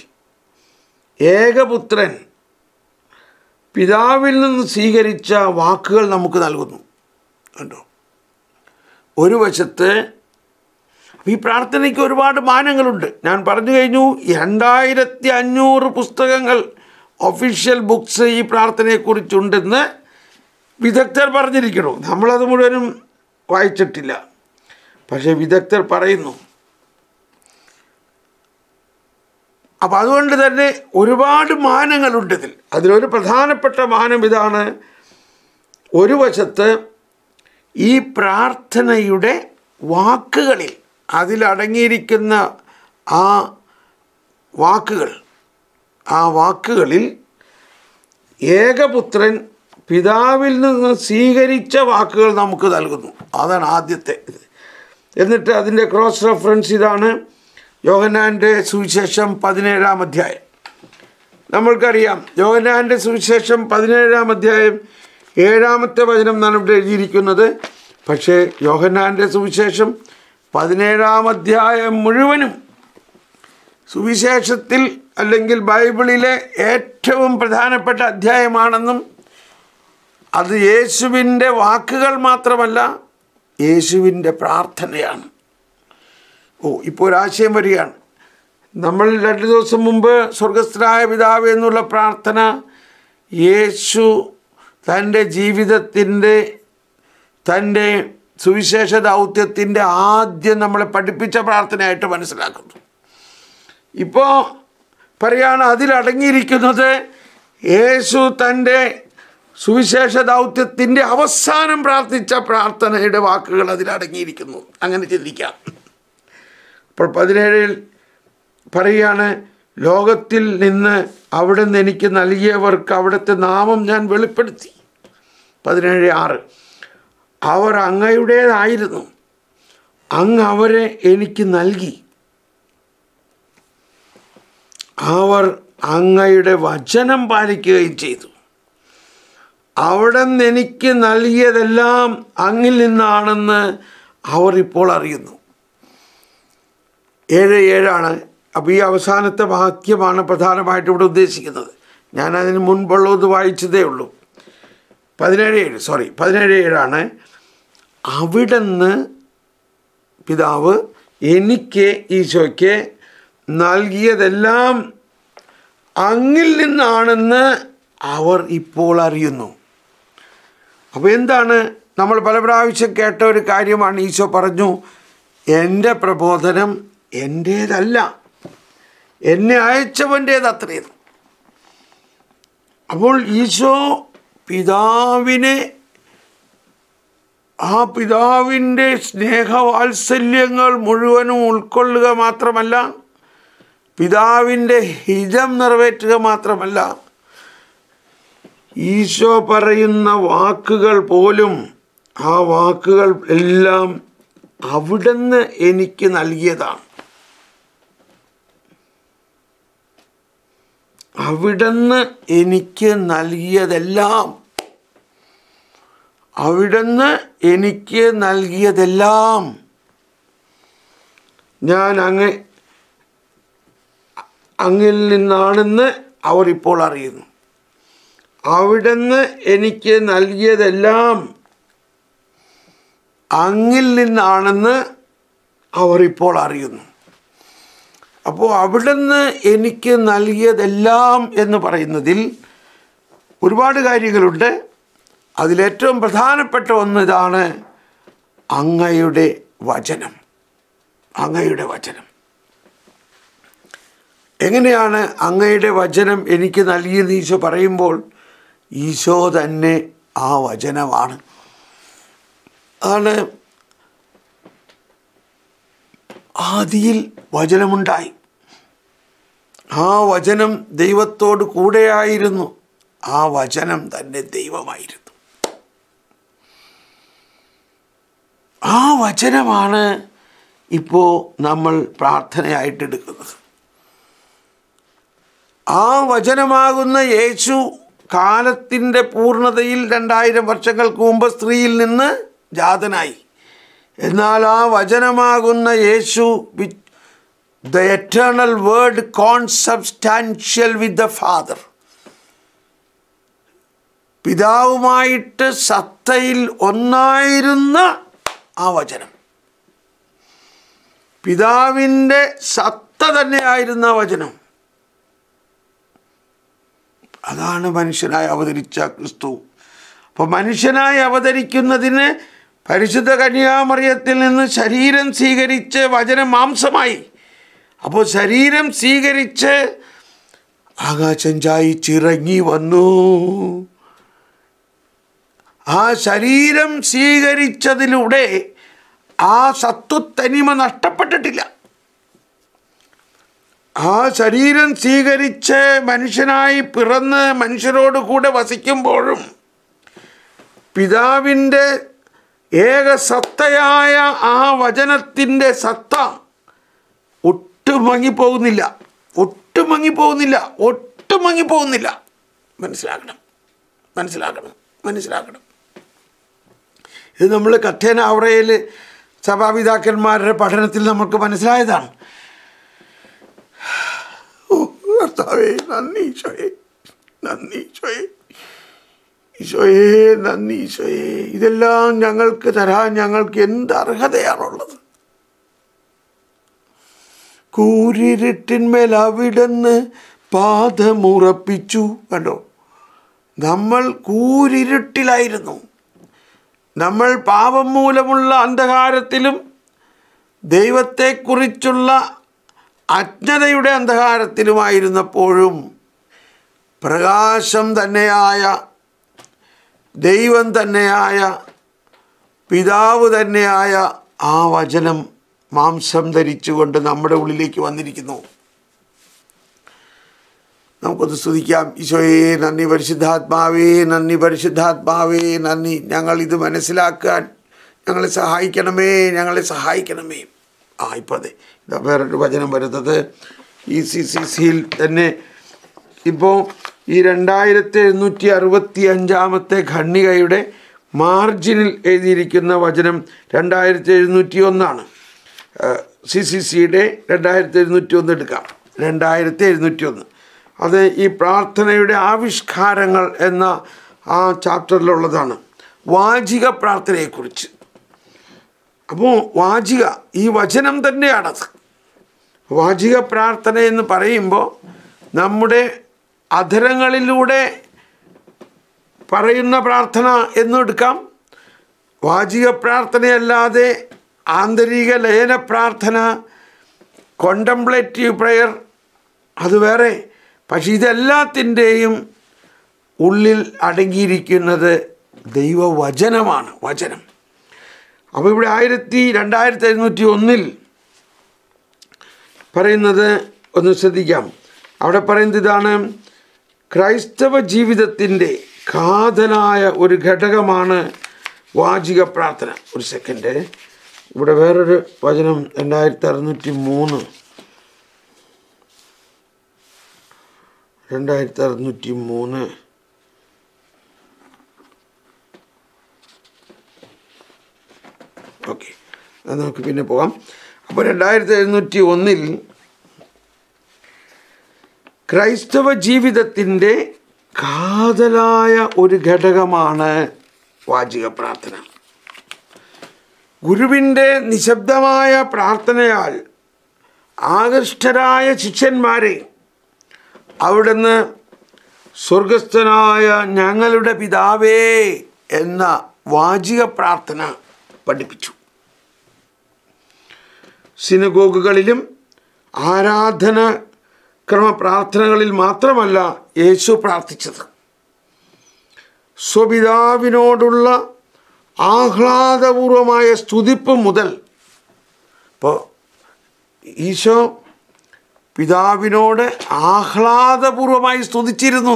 ഏകപുത്രൻ പിതാവിൽ നിന്ന് സ്വീകരിച്ച വാക്കുകൾ നമുക്ക് നൽകുന്നു കണ്ടോ ഒരു വശത്ത് ഈ പ്രാർത്ഥനയ്ക്ക് ഒരുപാട് മാനങ്ങളുണ്ട് ഞാൻ പറഞ്ഞു കഴിഞ്ഞു രണ്ടായിരത്തി അഞ്ഞൂറ് പുസ്തകങ്ങൾ ഒഫീഷ്യൽ ബുക്സ് ഈ പ്രാർത്ഥനയെക്കുറിച്ചുണ്ടെന്ന് വിദഗ്ധർ പറഞ്ഞിരിക്കണു നമ്മളത് മുഴുവനും വായിച്ചിട്ടില്ല പക്ഷേ വിദഗ്ധർ പറയുന്നു അപ്പം അതുകൊണ്ട് തന്നെ ഒരുപാട് മാനങ്ങളുണ്ട് ഇതിൽ അതിലൊരു പ്രധാനപ്പെട്ട മാനം ഇതാണ് ഒരു വശത്ത് ഈ പ്രാർത്ഥനയുടെ വാക്കുകളിൽ അതിലടങ്ങിയിരിക്കുന്ന ആ വാക്കുകൾ ആ വാക്കുകളിൽ ഏകപുത്രൻ പിതാവിൽ നിന്ന് സ്വീകരിച്ച വാക്കുകൾ നമുക്ക് നൽകുന്നു അതാണ് ആദ്യത്തെ എന്നിട്ട് അതിൻ്റെ ക്രോസ് റെഫറൻസ് ഇതാണ് യോഹനാൻ്റെ സുവിശേഷം പതിനേഴാം അധ്യായം നമ്മൾക്കറിയാം യോഹനാൻ്റെ സുവിശേഷം പതിനേഴാം അധ്യായം ഏഴാമത്തെ വചനം നാം ഇവിടെ എഴുതിയിരിക്കുന്നത് പക്ഷേ യോഹനാൻ്റെ സുവിശേഷം പതിനേഴാം അധ്യായം മുഴുവനും സുവിശേഷത്തിൽ അല്ലെങ്കിൽ ബൈബിളിലെ ഏറ്റവും പ്രധാനപ്പെട്ട അധ്യായമാണെന്നും അത് യേശുവിൻ്റെ വാക്കുകൾ മാത്രമല്ല യേശുവിൻ്റെ പ്രാർത്ഥനയാണ് ഓ ഇപ്പോൾ ഒരാശയം വരികയാണ് നമ്മൾ രണ്ട് ദിവസം മുമ്പ് സ്വർഗസ്ഥരായ പിതാവ് എന്നുള്ള പ്രാർത്ഥന യേശു തൻ്റെ ജീവിതത്തിൻ്റെ തൻ്റെ സുവിശേഷ ദൗത്യത്തിൻ്റെ ആദ്യം നമ്മളെ പഠിപ്പിച്ച പ്രാർത്ഥനയായിട്ട് മനസ്സിലാക്കുന്നു ഇപ്പോൾ പറയുകയാണ് അതിലടങ്ങിയിരിക്കുന്നത് യേശു തൻ്റെ സുവിശേഷ ദൗത്യത്തിൻ്റെ അവസാനം പ്രാർത്ഥിച്ച പ്രാർത്ഥനയുടെ വാക്കുകൾ അതിലടങ്ങിയിരിക്കുന്നു അങ്ങനെ ചിന്തിക്കാം അപ്പോൾ പതിനേഴിൽ പറയുകയാണ് ലോകത്തിൽ നിന്ന് നിന്ന് എനിക്ക് നൽകിയവർക്ക് അവിടുത്തെ നാമം ഞാൻ വെളിപ്പെടുത്തി പതിനേഴ് ആറ് അവർ അങ്ങയുടേതായിരുന്നു അങ്ങ് അവരെ എനിക്ക് നൽകി അവർ അങ്ങയുടെ വചനം പാലിക്കുകയും ചെയ്തു അവിടെ നിന്ന് എനിക്ക് നൽകിയതെല്ലാം അങ്ങിൽ നിന്നാണെന്ന് അവർ ഇപ്പോൾ അറിയുന്നു ഏഴ് ഏഴാണ് അപ്പോൾ ഈ അവസാനത്തെ വാക്യമാണ് പ്രധാനമായിട്ട് ഇവിടെ ഉദ്ദേശിക്കുന്നത് ഞാനതിന് മുൻപുള്ളത് വായിച്ചതേ ഉള്ളൂ പതിനേഴ് ഏഴ് സോറി പതിനേഴ് ഏഴാണ് അവിടുന്ന് പിതാവ് എനിക്ക് ഈശോയ്ക്ക് നൽകിയതെല്ലാം അങ്ങിൽ നിന്നാണെന്ന് അവർ ഇപ്പോൾ അറിയുന്നു അപ്പോൾ എന്താണ് നമ്മൾ പല പ്രാവശ്യം കേട്ട ഒരു കാര്യമാണ് ഈശോ പറഞ്ഞു എൻ്റെ പ്രബോധനം എൻ്റേതല്ല എന്നെ അയച്ചവൻ്റേത് അത്രയും അപ്പോൾ ഈശോ പിതാവിനെ ആ പിതാവിൻ്റെ സ്നേഹവാത്സല്യങ്ങൾ മുഴുവനും ഉൾക്കൊള്ളുക മാത്രമല്ല പിതാവിൻ്റെ ഹിതം നിറവേറ്റുക മാത്രമല്ല ഈശോ പറയുന്ന വാക്കുകൾ പോലും ആ വാക്കുകൾ എല്ലാം അവിടുന്ന് എനിക്ക് നൽകിയതാണ് അവിടുന്ന് എനിക്ക് നൽകിയതെല്ലാം അവിടുന്ന് എനിക്ക് നൽകിയതെല്ലാം ഞാൻ അങ്ങ് അങ്ങിൽ നിന്നാണെന്ന് അവർ ഇപ്പോൾ അറിയുന്നു അവിടുന്ന് എനിക്ക് നൽകിയതെല്ലാം അങ്ങിൽ നിന്നാണെന്ന് അവർ ഇപ്പോൾ അറിയുന്നു അപ്പോൾ അവിടുന്ന് എനിക്ക് നൽകിയതെല്ലാം എന്ന് പറയുന്നതിൽ ഒരുപാട് കാര്യങ്ങളുണ്ട് അതിലേറ്റവും പ്രധാനപ്പെട്ട ഒന്ന് ഇതാണ് അങ്ങയുടെ വചനം അങ്ങയുടെ വചനം എങ്ങനെയാണ് അങ്ങയുടെ വചനം എനിക്ക് നൽകിയെന്ന് ഈശോ പറയുമ്പോൾ ഈശോ തന്നെ ആ വചനമാണ് അതാണ് ആദിയിൽ വചനമുണ്ടായി ആ വചനം ദൈവത്തോട് കൂടെയായിരുന്നു ആ വചനം തന്നെ ദൈവമായിരുന്നു ആ വചനമാണ് ഇപ്പോൾ നമ്മൾ പ്രാർത്ഥനയായിട്ടെടുക്കുന്നത് എടുക്കുന്നത് ആ വചനമാകുന്ന യേശു കാലത്തിൻ്റെ പൂർണ്ണതയിൽ രണ്ടായിരം വർഷങ്ങൾക്ക് മുമ്പ് സ്ത്രീയിൽ നിന്ന് ജാതനായി എന്നാൽ ആ വചനമാകുന്ന യേശു the eternal word consubstantial with the Father പിതാവുമായിട്ട് സത്തയിൽ ഒന്നായിരുന്ന ആ വചനം പിതാവിൻ്റെ സത്ത തന്നെയായിരുന്ന വചനം അതാണ് മനുഷ്യനായി അവതരിച്ച ക്രിസ്തു അപ്പോൾ മനുഷ്യനായി അവതരിക്കുന്നതിന് പരിശുദ്ധ കന്യാമറിയത്തിൽ നിന്ന് ശരീരം സ്വീകരിച്ച് വചനം മാംസമായി അപ്പോൾ ശരീരം സ്വീകരിച്ച് ആകാശം ചിറങ്ങി വന്നു ആ ശരീരം സ്വീകരിച്ചതിലൂടെ ആ സത്വത്തനിമ നഷ്ടപ്പെട്ടിട്ടില്ല ആ ശരീരം സ്വീകരിച്ച് മനുഷ്യനായി പിറന്ന് മനുഷ്യരോട് കൂടെ വസിക്കുമ്പോഴും പിതാവിൻ്റെ ഏകസത്തയായ ആ വചനത്തിൻ്റെ സത്ത ഒട്ടും മങ്ങിപ്പോകുന്നില്ല ഒട്ടും മങ്ങിപ്പോകുന്നില്ല ഒട്ടും മങ്ങിപ്പോകുന്നില്ല മനസ്സിലാക്കണം മനസ്സിലാക്കണം മനസ്സിലാക്കണം ഇത് നമ്മൾ കത്തേന അവറയിൽ സഭാപിതാക്കന്മാരുടെ പഠനത്തിൽ നമുക്ക് മനസ്സിലായതാണ് കർത്താവേ നന്ദി ഈശോയെ നന്ദി ഈശോയെ നന്ദി ഇതെല്ലാം ഞങ്ങൾക്ക് തരാൻ ഞങ്ങൾക്ക് എന്ത് അർഹതയാണുള്ളത് കൂരിരുട്ടിന്മേൽ അവിടുന്ന് പാദമുറപ്പിച്ചു കണ്ടോ നമ്മൾ കൂരിരുട്ടിലായിരുന്നു നമ്മൾ പാപം മൂലമുള്ള അന്ധകാരത്തിലും ദൈവത്തെക്കുറിച്ചുള്ള അജ്ഞതയുടെ അന്ധകാരത്തിലുമായിരുന്നപ്പോഴും പ്രകാശം തന്നെയായ ദൈവം തന്നെയായ പിതാവ് തന്നെയായ ആ വചനം മാംസം ധരിച്ചുകൊണ്ട് നമ്മുടെ ഉള്ളിലേക്ക് വന്നിരിക്കുന്നു നമുക്കൊന്ന് സ്തുതിക്കാം ഈശോയെ നന്ദി പരിശുദ്ധാത്മാവേ നന്ദി പരിശുദ്ധാത്മാവേ നന്ദി ഞങ്ങൾ ഇത് മനസ്സിലാക്കാൻ ഞങ്ങളെ സഹായിക്കണമേ ഞങ്ങളെ സഹായിക്കണമേ ആ ഇപ്പോൾ അതെ ഇതാ വേറൊരു വചനം വരുന്നത് ഈ സി സി സിയിൽ തന്നെ ഇപ്പോൾ ഈ രണ്ടായിരത്തി എഴുന്നൂറ്റി അറുപത്തി അഞ്ചാമത്തെ ഖണ്ണികയുടെ മാർജിനിൽ എഴുതിയിരിക്കുന്ന വചനം രണ്ടായിരത്തി എഴുന്നൂറ്റി ഒന്നാണ് സി സി സിയുടെ രണ്ടായിരത്തി എഴുന്നൂറ്റി ഒന്ന് എടുക്കാം രണ്ടായിരത്തി എഴുന്നൂറ്റി ഒന്ന് അത് ഈ പ്രാർത്ഥനയുടെ ആവിഷ്കാരങ്ങൾ എന്ന ആ ചാപ്റ്ററിലുള്ളതാണ് വാചിക പ്രാർത്ഥനയെക്കുറിച്ച് അപ്പോൾ വാചിക ഈ വചനം തന്നെയാണ് വാചിക പ്രാർത്ഥന എന്ന് പറയുമ്പോൾ നമ്മുടെ അധരങ്ങളിലൂടെ പറയുന്ന പ്രാർത്ഥന എന്നെടുക്കാം എടുക്കാം വാചിക പ്രാർത്ഥനയല്ലാതെ ആന്തരിക ലയന പ്രാർത്ഥന കോണ്ടംപ്ലേറ്റീവ് പ്രെയർ അത് വേറെ പക്ഷെ ഇതെല്ലാത്തിൻ്റെയും ഉള്ളിൽ അടങ്ങിയിരിക്കുന്നത് ദൈവവചനമാണ് വചനം അപ്പോൾ ഇവിടെ ആയിരത്തി രണ്ടായിരത്തി എഴുന്നൂറ്റി ഒന്നിൽ പറയുന്നത് ഒന്ന് ശ്രദ്ധിക്കാം അവിടെ പറയുന്നത് ഇതാണ് ക്രൈസ്തവ ജീവിതത്തിൻ്റെ കാതലായ ഒരു ഘടകമാണ് വാചിക പ്രാർത്ഥന ഒരു സെക്കൻഡ് ഇവിടെ വേറൊരു വചനം രണ്ടായിരത്തി അറുന്നൂറ്റി മൂന്ന് രണ്ടായിരത്തി അറുന്നൂറ്റി മൂന്ന് ഓക്കെ അത് നമുക്ക് പിന്നെ പോവാം അപ്പോൾ രണ്ടായിരത്തി എഴുന്നൂറ്റി ഒന്നിൽ ക്രൈസ്തവ ജീവിതത്തിൻ്റെ കാതലായ ഒരു ഘടകമാണ് വാചിക പ്രാർത്ഥന ഗുരുവിൻ്റെ നിശബ്ദമായ പ്രാർത്ഥനയാൽ ആകൃഷ്ടരായ ശിഷ്യന്മാരെയും അവിടുന്ന് സ്വർഗസ്ഥനായ ഞങ്ങളുടെ പിതാവേ എന്ന വാചിക പ്രാർത്ഥന പഠിപ്പിച്ചു സിനഗോഗുകളിലും ആരാധന ക്രമ പ്രാർത്ഥനകളിൽ മാത്രമല്ല യേശു പ്രാർത്ഥിച്ചത് സ്വപിതാവിനോടുള്ള ആഹ്ലാദപൂർവമായ സ്തുതിപ്പ് മുതൽ ഇപ്പോൾ ഈശോ പിതാവിനോട് ആഹ്ലാദപൂർവമായി സ്തുതിച്ചിരുന്നു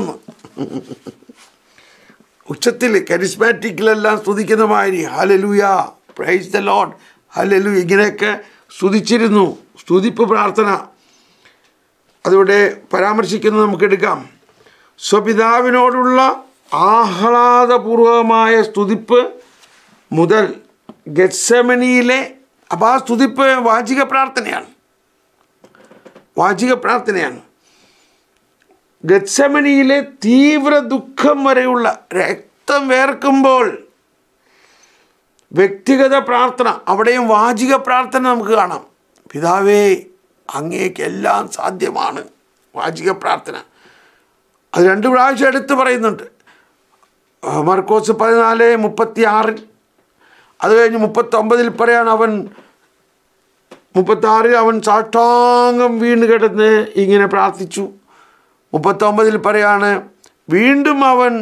ഉച്ചത്തിൽ കരിസ്മാറ്റിക്കിലെല്ലാം സ്തുതിക്കുന്ന മാതിരി ഹലലുയ പ്രൈസ് ദ ലോഡ് ഹലലു ഇങ്ങനെയൊക്കെ സ്തുതിച്ചിരുന്നു സ്തുതിപ്പ് പ്രാർത്ഥന അതിവിടെ പരാമർശിക്കുന്നത് നമുക്ക് എടുക്കാം സ്വപിതാവിനോടുള്ള ആഹ്ലാദപൂർവമായ സ്തുതിപ്പ് മുതൽ ഗത്സമനിയിലെ അപ്പോൾ ആ സ്തുതിപ്പ് വാചിക പ്രാർത്ഥനയാണ് വാചിക പ്രാർത്ഥനയാണ് ഗച്ഛമണിയിലെ തീവ്ര ദുഃഖം വരെയുള്ള രക്തം വേർക്കുമ്പോൾ വ്യക്തിഗത പ്രാർത്ഥന അവിടെയും വാചിക പ്രാർത്ഥന നമുക്ക് കാണാം പിതാവേ അങ്ങേക്കെല്ലാം എല്ലാം സാധ്യമാണ് വാചിക പ്രാർത്ഥന അത് രണ്ട് പ്രാവശ്യം എടുത്ത് പറയുന്നുണ്ട് മർക്കോസ് പതിനാല് മുപ്പത്തി ആറിൽ അത് കഴിഞ്ഞ് മുപ്പത്തൊമ്പതിൽ പറയാണ് അവൻ മുപ്പത്താറിൽ അവൻ സാഷ്ടാംഗം വീണ് കിടന്ന് ഇങ്ങനെ പ്രാർത്ഥിച്ചു മുപ്പത്തൊമ്പതിൽ പറയാണ് വീണ്ടും അവൻ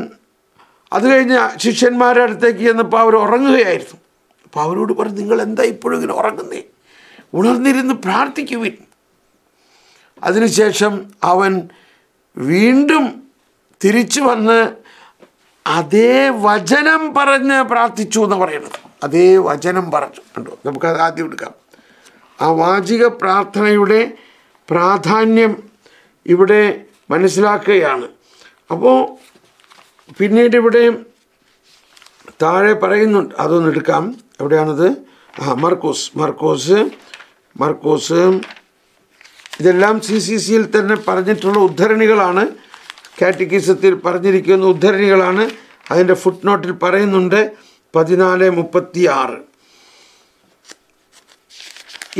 അത് കഴിഞ്ഞ ശിഷ്യന്മാരുടെ അടുത്തേക്ക് ചെന്നപ്പോൾ അവർ ഉറങ്ങുകയായിരുന്നു അപ്പോൾ അവരോട് പറഞ്ഞു നിങ്ങൾ എന്താ ഇപ്പോഴും ഇങ്ങനെ ഉറങ്ങുന്നേ ഉണർന്നിരുന്ന് പ്രാർത്ഥിക്കുവിൻ അതിനുശേഷം അവൻ വീണ്ടും തിരിച്ചു വന്ന് അതേ വചനം പറഞ്ഞ് പ്രാർത്ഥിച്ചു എന്ന് പറയുന്നത് അതേ വചനം പറഞ്ഞു കണ്ടോ നമുക്കത് ആദ്യം എടുക്കാം ആ വാചിക പ്രാർത്ഥനയുടെ പ്രാധാന്യം ഇവിടെ മനസ്സിലാക്കുകയാണ് അപ്പോൾ പിന്നീട് ഇവിടെ താഴെ പറയുന്നുണ്ട് അതൊന്ന് എടുക്കാം എവിടെയാണത് ആ മർക്കോസ് മർക്കോസ് മർക്കോസ് ഇതെല്ലാം സി സി സിയിൽ തന്നെ പറഞ്ഞിട്ടുള്ള ഉദ്ധരണികളാണ് കാറ്റഗീസത്തിൽ പറഞ്ഞിരിക്കുന്ന ഉദ്ധരണികളാണ് അതിൻ്റെ ഫുട് നോട്ടിൽ പറയുന്നുണ്ട് പതിനാല് മുപ്പത്തി ആറ്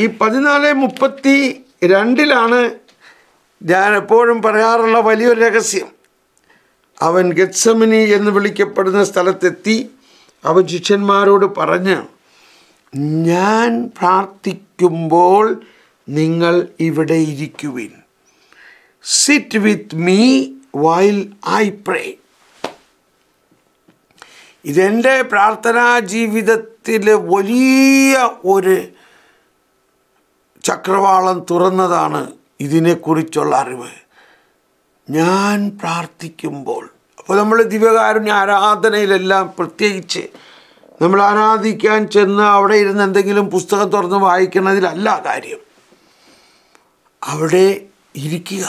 ഈ പതിനാല് മുപ്പത്തി രണ്ടിലാണ് ഞാൻ എപ്പോഴും പറയാറുള്ള വലിയൊരു രഹസ്യം അവൻ ഗത്സമിനി എന്ന് വിളിക്കപ്പെടുന്ന സ്ഥലത്തെത്തി അവൻ ശിഷ്യന്മാരോട് പറഞ്ഞ് ഞാൻ പ്രാർത്ഥിക്കുമ്പോൾ നിങ്ങൾ ഇവിടെ ഇരിക്കുവിൻ sit with me while I pray ഇതെൻ്റെ പ്രാർത്ഥനാ ജീവിതത്തിൽ വലിയ ഒരു ചക്രവാളം തുറന്നതാണ് ഇതിനെക്കുറിച്ചുള്ള അറിവ് ഞാൻ പ്രാർത്ഥിക്കുമ്പോൾ അപ്പോൾ നമ്മൾ ദിവ്യകാരുണ്യ ആരാധനയിലെല്ലാം പ്രത്യേകിച്ച് നമ്മൾ ആരാധിക്കാൻ ചെന്ന് അവിടെ ഇരുന്ന് എന്തെങ്കിലും പുസ്തകം തുറന്ന് വായിക്കുന്നതിലല്ല കാര്യം അവിടെ ഇരിക്കുക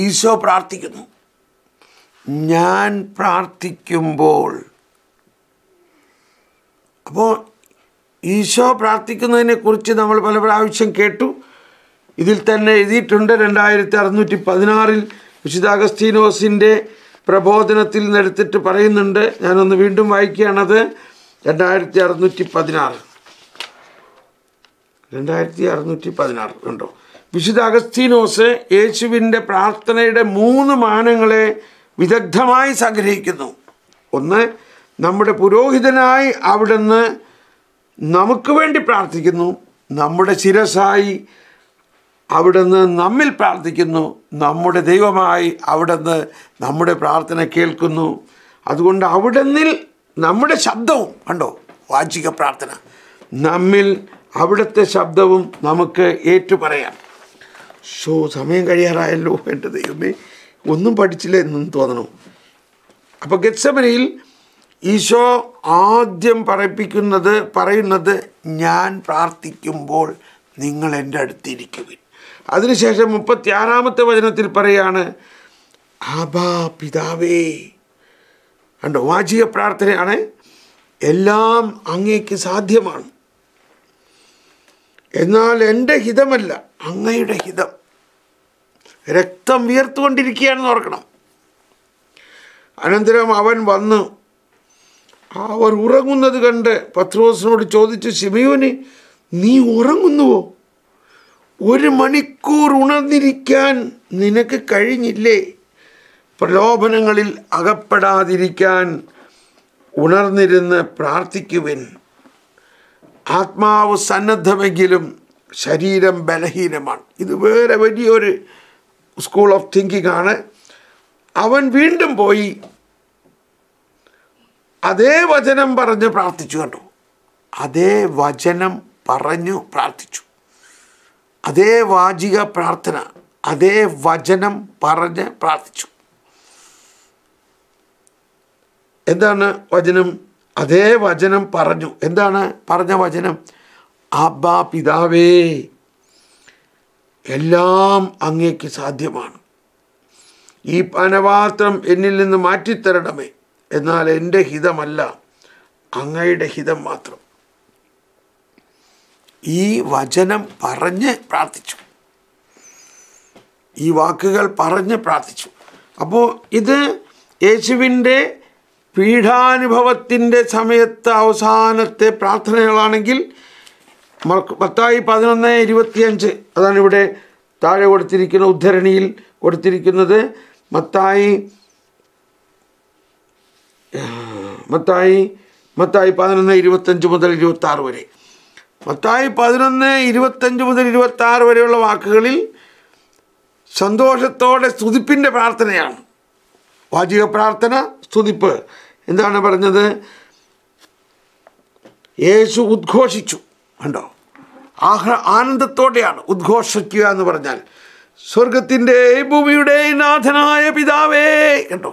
ഈശോ പ്രാർത്ഥിക്കുന്നു ഞാൻ പ്രാർത്ഥിക്കുമ്പോൾ അപ്പോൾ ഈശോ പ്രാർത്ഥിക്കുന്നതിനെക്കുറിച്ച് നമ്മൾ പല പ്രാവശ്യം കേട്ടു ഇതിൽ തന്നെ എഴുതിയിട്ടുണ്ട് രണ്ടായിരത്തി അറുന്നൂറ്റി പതിനാറിൽ വിശുദ്ധ അഗസ്റ്റീനോസിൻ്റെ പ്രബോധനത്തിൽ നിന്നെടുത്തിട്ട് പറയുന്നുണ്ട് ഞാനൊന്ന് വീണ്ടും വായിക്കുകയാണത് രണ്ടായിരത്തി അറുന്നൂറ്റി പതിനാറ് രണ്ടായിരത്തി അറുന്നൂറ്റി പതിനാറ് ഉണ്ടോ വിശുദ്ധ അഗസ്തീനോസ് യേശുവിൻ്റെ പ്രാർത്ഥനയുടെ മൂന്ന് മാനങ്ങളെ വിദഗ്ധമായി സംഗ്രഹിക്കുന്നു ഒന്ന് നമ്മുടെ പുരോഹിതനായി അവിടുന്ന് നമുക്ക് വേണ്ടി പ്രാർത്ഥിക്കുന്നു നമ്മുടെ ശിരസായി അവിടുന്ന് നമ്മിൽ പ്രാർത്ഥിക്കുന്നു നമ്മുടെ ദൈവമായി അവിടുന്ന് നമ്മുടെ പ്രാർത്ഥന കേൾക്കുന്നു അതുകൊണ്ട് അവിടെ നമ്മുടെ ശബ്ദവും കണ്ടോ വാചിക പ്രാർത്ഥന നമ്മിൽ അവിടുത്തെ ശബ്ദവും നമുക്ക് ഏറ്റുപറയാം ഷോ സമയം കഴിയാറായല്ലോ എൻ്റെ ദൈവമേ ഒന്നും പഠിച്ചില്ല എന്നും തോന്നണം അപ്പോൾ ഗത്സമനയിൽ ഈശോ ആദ്യം പറയിപ്പിക്കുന്നത് പറയുന്നത് ഞാൻ പ്രാർത്ഥിക്കുമ്പോൾ നിങ്ങൾ എൻ്റെ അടുത്തിരിക്കുവിൻ അതിനുശേഷം മുപ്പത്തി ആറാമത്തെ വചനത്തിൽ പറയാണ് ആബാ പിതാവേ കണ്ടോ വാചിക പ്രാർത്ഥനയാണ് എല്ലാം അങ്ങേക്ക് സാധ്യമാണ് എന്നാൽ എൻ്റെ ഹിതമല്ല അങ്ങയുടെ ഹിതം രക്തം വിയർത്തുകൊണ്ടിരിക്കുകയാണെന്ന് ഓർക്കണം അനന്തരം അവൻ വന്നു അവർ ഉറങ്ങുന്നത് കണ്ട് പത്രോസിനോട് ചോദിച്ചു ശിമയോന് നീ ഉറങ്ങുന്നുവോ ഒരു മണിക്കൂർ ഉണർന്നിരിക്കാൻ നിനക്ക് കഴിഞ്ഞില്ലേ പ്രലോഭനങ്ങളിൽ അകപ്പെടാതിരിക്കാൻ ഉണർന്നിരുന്ന് പ്രാർത്ഥിക്കുവിൻ ആത്മാവ് സന്നദ്ധമെങ്കിലും ശരീരം ബലഹീനമാണ് ഇത് വേറെ വലിയൊരു സ്കൂൾ ഓഫ് തിങ്കിങ് ആണ് അവൻ വീണ്ടും പോയി അതേ വചനം പറഞ്ഞ് പ്രാർത്ഥിച്ചു കണ്ടു അതേ വചനം പറഞ്ഞു പ്രാർത്ഥിച്ചു അതേ വാചിക പ്രാർത്ഥന അതേ വചനം പറഞ്ഞ് പ്രാർത്ഥിച്ചു എന്താണ് വചനം അതേ വചനം പറഞ്ഞു എന്താണ് പറഞ്ഞ വചനം അബ്ബാ പിതാവേ എല്ലാം അങ്ങേക്ക് സാധ്യമാണ് ഈ പനപാത്രം എന്നിൽ നിന്ന് മാറ്റിത്തരണമേ എന്നാൽ എൻ്റെ ഹിതമല്ല അങ്ങയുടെ ഹിതം മാത്രം ഈ വചനം പറഞ്ഞ് പ്രാർത്ഥിച്ചു ഈ വാക്കുകൾ പറഞ്ഞ് പ്രാർത്ഥിച്ചു അപ്പോൾ ഇത് യേശുവിൻ്റെ പീഠാനുഭവത്തിൻ്റെ സമയത്ത് അവസാനത്തെ പ്രാർത്ഥനകളാണെങ്കിൽ മത്തായി പതിനൊന്ന് ഇരുപത്തിയഞ്ച് അതാണ് ഇവിടെ താഴെ കൊടുത്തിരിക്കുന്ന ഉദ്ധരണിയിൽ കൊടുത്തിരിക്കുന്നത് മത്തായി മത്തായി മത്തായി പതിനൊന്ന് ഇരുപത്തഞ്ച് മുതൽ ആറ് വരെ മത്തായി പതിനൊന്ന് ഇരുപത്തഞ്ച് മുതൽ ആറ് വരെയുള്ള വാക്കുകളിൽ സന്തോഷത്തോടെ സ്തുതിപ്പിൻ്റെ പ്രാർത്ഥനയാണ് വാചിക പ്രാർത്ഥന സ്തുതിപ്പ് എന്താണ് പറഞ്ഞത് യേശു ഉദ്ഘോഷിച്ചു കണ്ടോ ആഹ്ല ആനന്ദത്തോടെയാണ് ഉദ്ഘോഷിക്കുക എന്ന് പറഞ്ഞാൽ സ്വർഗത്തിൻ്റെ ഭൂമിയുടെ നാഥനായ പിതാവേ കണ്ടോ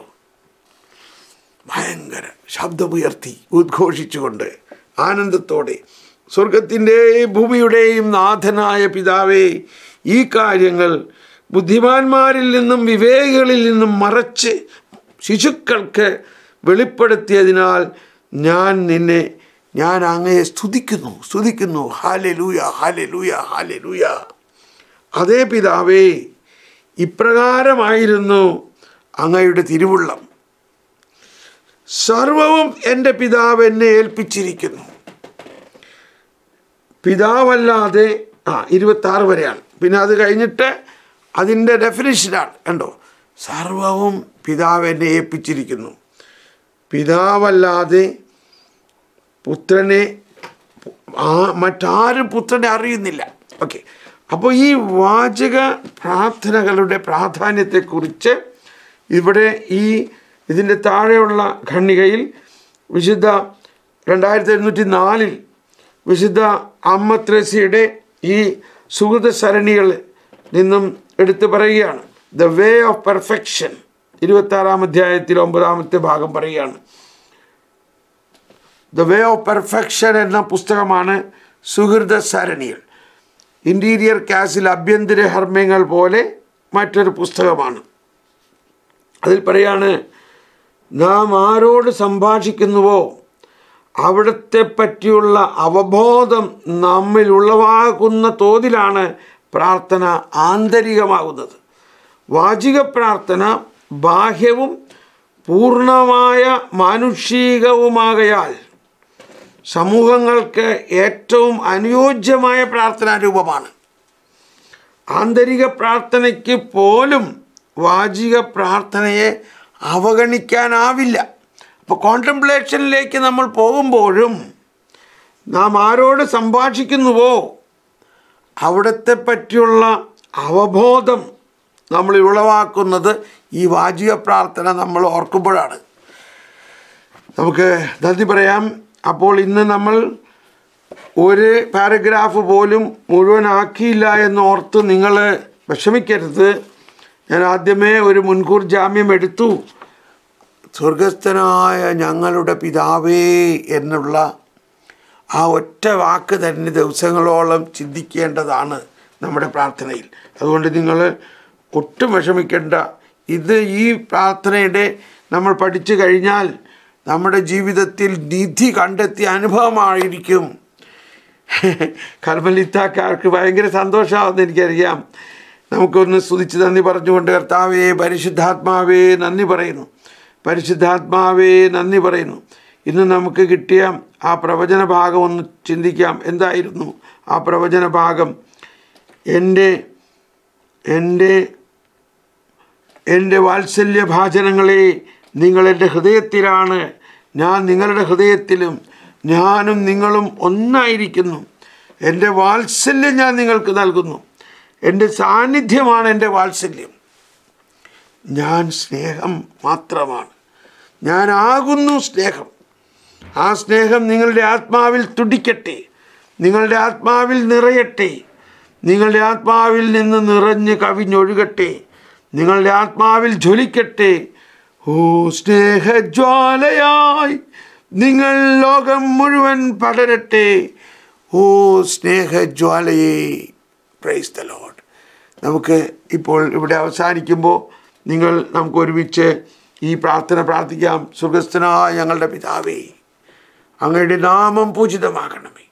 ഭയങ്കര ശബ്ദമുയർത്തി ഉദ്ഘോഷിച്ചുകൊണ്ട് ആനന്ദത്തോടെ സ്വർഗത്തിൻ്റെയും ഭൂമിയുടെയും നാഥനായ പിതാവേ ഈ കാര്യങ്ങൾ ബുദ്ധിമാന്മാരിൽ നിന്നും വിവേകികളിൽ നിന്നും മറച്ച് ശിശുക്കൾക്ക് വെളിപ്പെടുത്തിയതിനാൽ ഞാൻ നിന്നെ ഞാൻ അങ്ങയെ സ്തുതിക്കുന്നു സ്തുതിക്കുന്നു ഹാലെ ലൂയ ഹാലെ ലൂയ ഹാലെ ലൂയ അതേ പിതാവേ ഇപ്രകാരമായിരുന്നു അങ്ങയുടെ തിരുവുള്ളം സർവവും എൻ്റെ പിതാവ് എന്നെ ഏൽപ്പിച്ചിരിക്കുന്നു പിതാവല്ലാതെ ആ ഇരുപത്താറ് വരെയാണ് പിന്നെ അത് കഴിഞ്ഞിട്ട് അതിൻ്റെ ഡെഫിനിഷനാണ് കണ്ടോ സർവവും പിതാവ് എന്നെ ഏൽപ്പിച്ചിരിക്കുന്നു പിതാവല്ലാതെ പുത്രനെ ആ മറ്റാരും പുത്രനെ അറിയുന്നില്ല ഓക്കെ അപ്പോൾ ഈ വാചക പ്രാർത്ഥനകളുടെ പ്രാധാന്യത്തെക്കുറിച്ച് ഇവിടെ ഈ ഇതിൻ്റെ താഴെയുള്ള ഖണ്ണികയിൽ വിശുദ്ധ രണ്ടായിരത്തി എഴുന്നൂറ്റി നാലിൽ വിശുദ്ധ അമ്മ ത്രേസിയുടെ ഈ സുഹൃത സരണികൾ നിന്നും എടുത്തു പറയുകയാണ് ദ വേ ഓഫ് പെർഫെക്ഷൻ ഇരുപത്താറാം അധ്യായത്തിൽ ഒമ്പതാമത്തെ ഭാഗം പറയുകയാണ് ദ വേ ഓഫ് പെർഫെക്ഷൻ എന്ന പുസ്തകമാണ് സുഹൃത സരണികൾ ഇൻറ്റീരിയർ കാസിൽ അഭ്യന്തര ഹർമ്മ്യങ്ങൾ പോലെ മറ്റൊരു പുസ്തകമാണ് അതിൽ പറയുകയാണ് നാം ആരോട് സംഭാഷിക്കുന്നുവോ അവിടത്തെ പറ്റിയുള്ള അവബോധം നമ്മിൽ ഉളവാകുന്ന തോതിലാണ് പ്രാർത്ഥന ആന്തരികമാകുന്നത് വാചിക പ്രാർത്ഥന ബാഹ്യവും പൂർണ്ണമായ മാനുഷികവുമാകയാൽ സമൂഹങ്ങൾക്ക് ഏറ്റവും അനുയോജ്യമായ പ്രാർത്ഥനാ രൂപമാണ് ആന്തരിക പ്രാർത്ഥനയ്ക്ക് പോലും വാചിക പ്രാർത്ഥനയെ അവഗണിക്കാനാവില്ല അപ്പോൾ കോൺട്രംപ്ലേഷനിലേക്ക് നമ്മൾ പോകുമ്പോഴും നാം ആരോട് സംഭാഷിക്കുന്നുവോ അവിടത്തെ പറ്റിയുള്ള അവബോധം നമ്മൾ ഉളവാക്കുന്നത് ഈ വാചിക പ്രാർത്ഥന നമ്മൾ ഓർക്കുമ്പോഴാണ് നമുക്ക് നന്ദി പറയാം അപ്പോൾ ഇന്ന് നമ്മൾ ഒരു പാരഗ്രാഫ് പോലും മുഴുവനാക്കിയില്ല എന്നോർത്ത് നിങ്ങൾ വിഷമിക്കരുത് ഞാൻ ആദ്യമേ ഒരു മുൻകൂർ ജാമ്യം എടുത്തു സ്വർഗസ്ഥനായ ഞങ്ങളുടെ പിതാവേ എന്നുള്ള ആ ഒറ്റ വാക്ക് തന്നെ ദിവസങ്ങളോളം ചിന്തിക്കേണ്ടതാണ് നമ്മുടെ പ്രാർത്ഥനയിൽ അതുകൊണ്ട് നിങ്ങൾ ഒട്ടും വിഷമിക്കേണ്ട ഇത് ഈ പ്രാർത്ഥനയുടെ നമ്മൾ പഠിച്ചു കഴിഞ്ഞാൽ നമ്മുടെ ജീവിതത്തിൽ നിധി കണ്ടെത്തിയ അനുഭവമായിരിക്കും കർമ്മലിത്താക്കാർക്ക് ഭയങ്കര സന്തോഷമാണെന്ന് എനിക്കറിയാം നമുക്കൊന്ന് സ്തുതിച്ച് നന്ദി പറഞ്ഞുകൊണ്ട് കർത്താവേ പരിശുദ്ധാത്മാവേ നന്ദി പറയുന്നു പരിശുദ്ധാത്മാവേ നന്ദി പറയുന്നു ഇന്ന് നമുക്ക് കിട്ടിയ ആ പ്രവചന ഭാഗം ഒന്ന് ചിന്തിക്കാം എന്തായിരുന്നു ആ പ്രവചന ഭാഗം എൻ്റെ എൻ്റെ എൻ്റെ വാത്സല്യ ഭാചനങ്ങളെ നിങ്ങളെൻ്റെ ഹൃദയത്തിലാണ് ഞാൻ നിങ്ങളുടെ ഹൃദയത്തിലും ഞാനും നിങ്ങളും ഒന്നായിരിക്കുന്നു എൻ്റെ വാത്സല്യം ഞാൻ നിങ്ങൾക്ക് നൽകുന്നു എൻ്റെ സാന്നിധ്യമാണ് എൻ്റെ വാത്സല്യം ഞാൻ സ്നേഹം മാത്രമാണ് ഞാൻ ആകുന്നു സ്നേഹം ആ സ്നേഹം നിങ്ങളുടെ ആത്മാവിൽ തുടിക്കട്ടെ നിങ്ങളുടെ ആത്മാവിൽ നിറയട്ടെ നിങ്ങളുടെ ആത്മാവിൽ നിന്ന് നിറഞ്ഞ് കവിഞ്ഞൊഴുകട്ടെ നിങ്ങളുടെ ആത്മാവിൽ ജ്വലിക്കട്ടെ ഓ സ്നേഹജ്വാലയായി നിങ്ങൾ ലോകം മുഴുവൻ പടരട്ടെ ഓ സ്നേഹജ്വാലയെ പ്രൈസ്തലോ നമുക്ക് ഇപ്പോൾ ഇവിടെ അവസാനിക്കുമ്പോൾ നിങ്ങൾ നമുക്ക് ഒരുമിച്ച് ഈ പ്രാർത്ഥന പ്രാർത്ഥിക്കാം സുഖസ്ഥനായ ഞങ്ങളുടെ പിതാവേ അങ്ങയുടെ നാമം പൂജിതമാകണമേ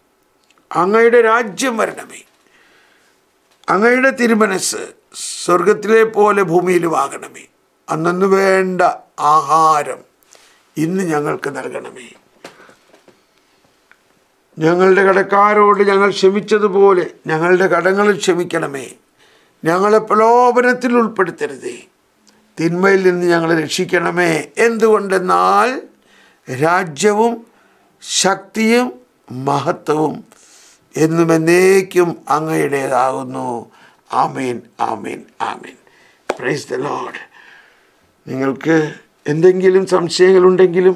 അങ്ങയുടെ രാജ്യം വരണമേ അങ്ങയുടെ തിരുമനസ് സ്വർഗത്തിലെ പോലെ ഭൂമിയിലുമാകണമേ അന്നു വേണ്ട ആഹാരം ഇന്ന് ഞങ്ങൾക്ക് നൽകണമേ ഞങ്ങളുടെ കടക്കാരോട് ഞങ്ങൾ ക്ഷമിച്ചതുപോലെ ഞങ്ങളുടെ കടങ്ങളും ക്ഷമിക്കണമേ ഞങ്ങളെ പ്രലോഭനത്തിൽ ഉൾപ്പെടുത്തരുതേ തിന്മയിൽ നിന്ന് ഞങ്ങളെ രക്ഷിക്കണമേ എന്തുകൊണ്ടെന്നാൽ രാജ്യവും ശക്തിയും മഹത്വവും എന്നും എന്നേക്കും അങ്ങയുടേതാകുന്നു ആമീൻ ആമീൻ ആമീൻ പ്രൈസ് ദ ലോഡ് നിങ്ങൾക്ക് എന്തെങ്കിലും സംശയങ്ങളുണ്ടെങ്കിലും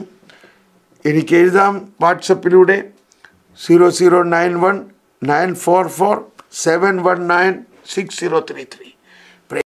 എനിക്ക് എഴുതാം വാട്സപ്പിലൂടെ zero zero nine one nine four four seven one nine 6033.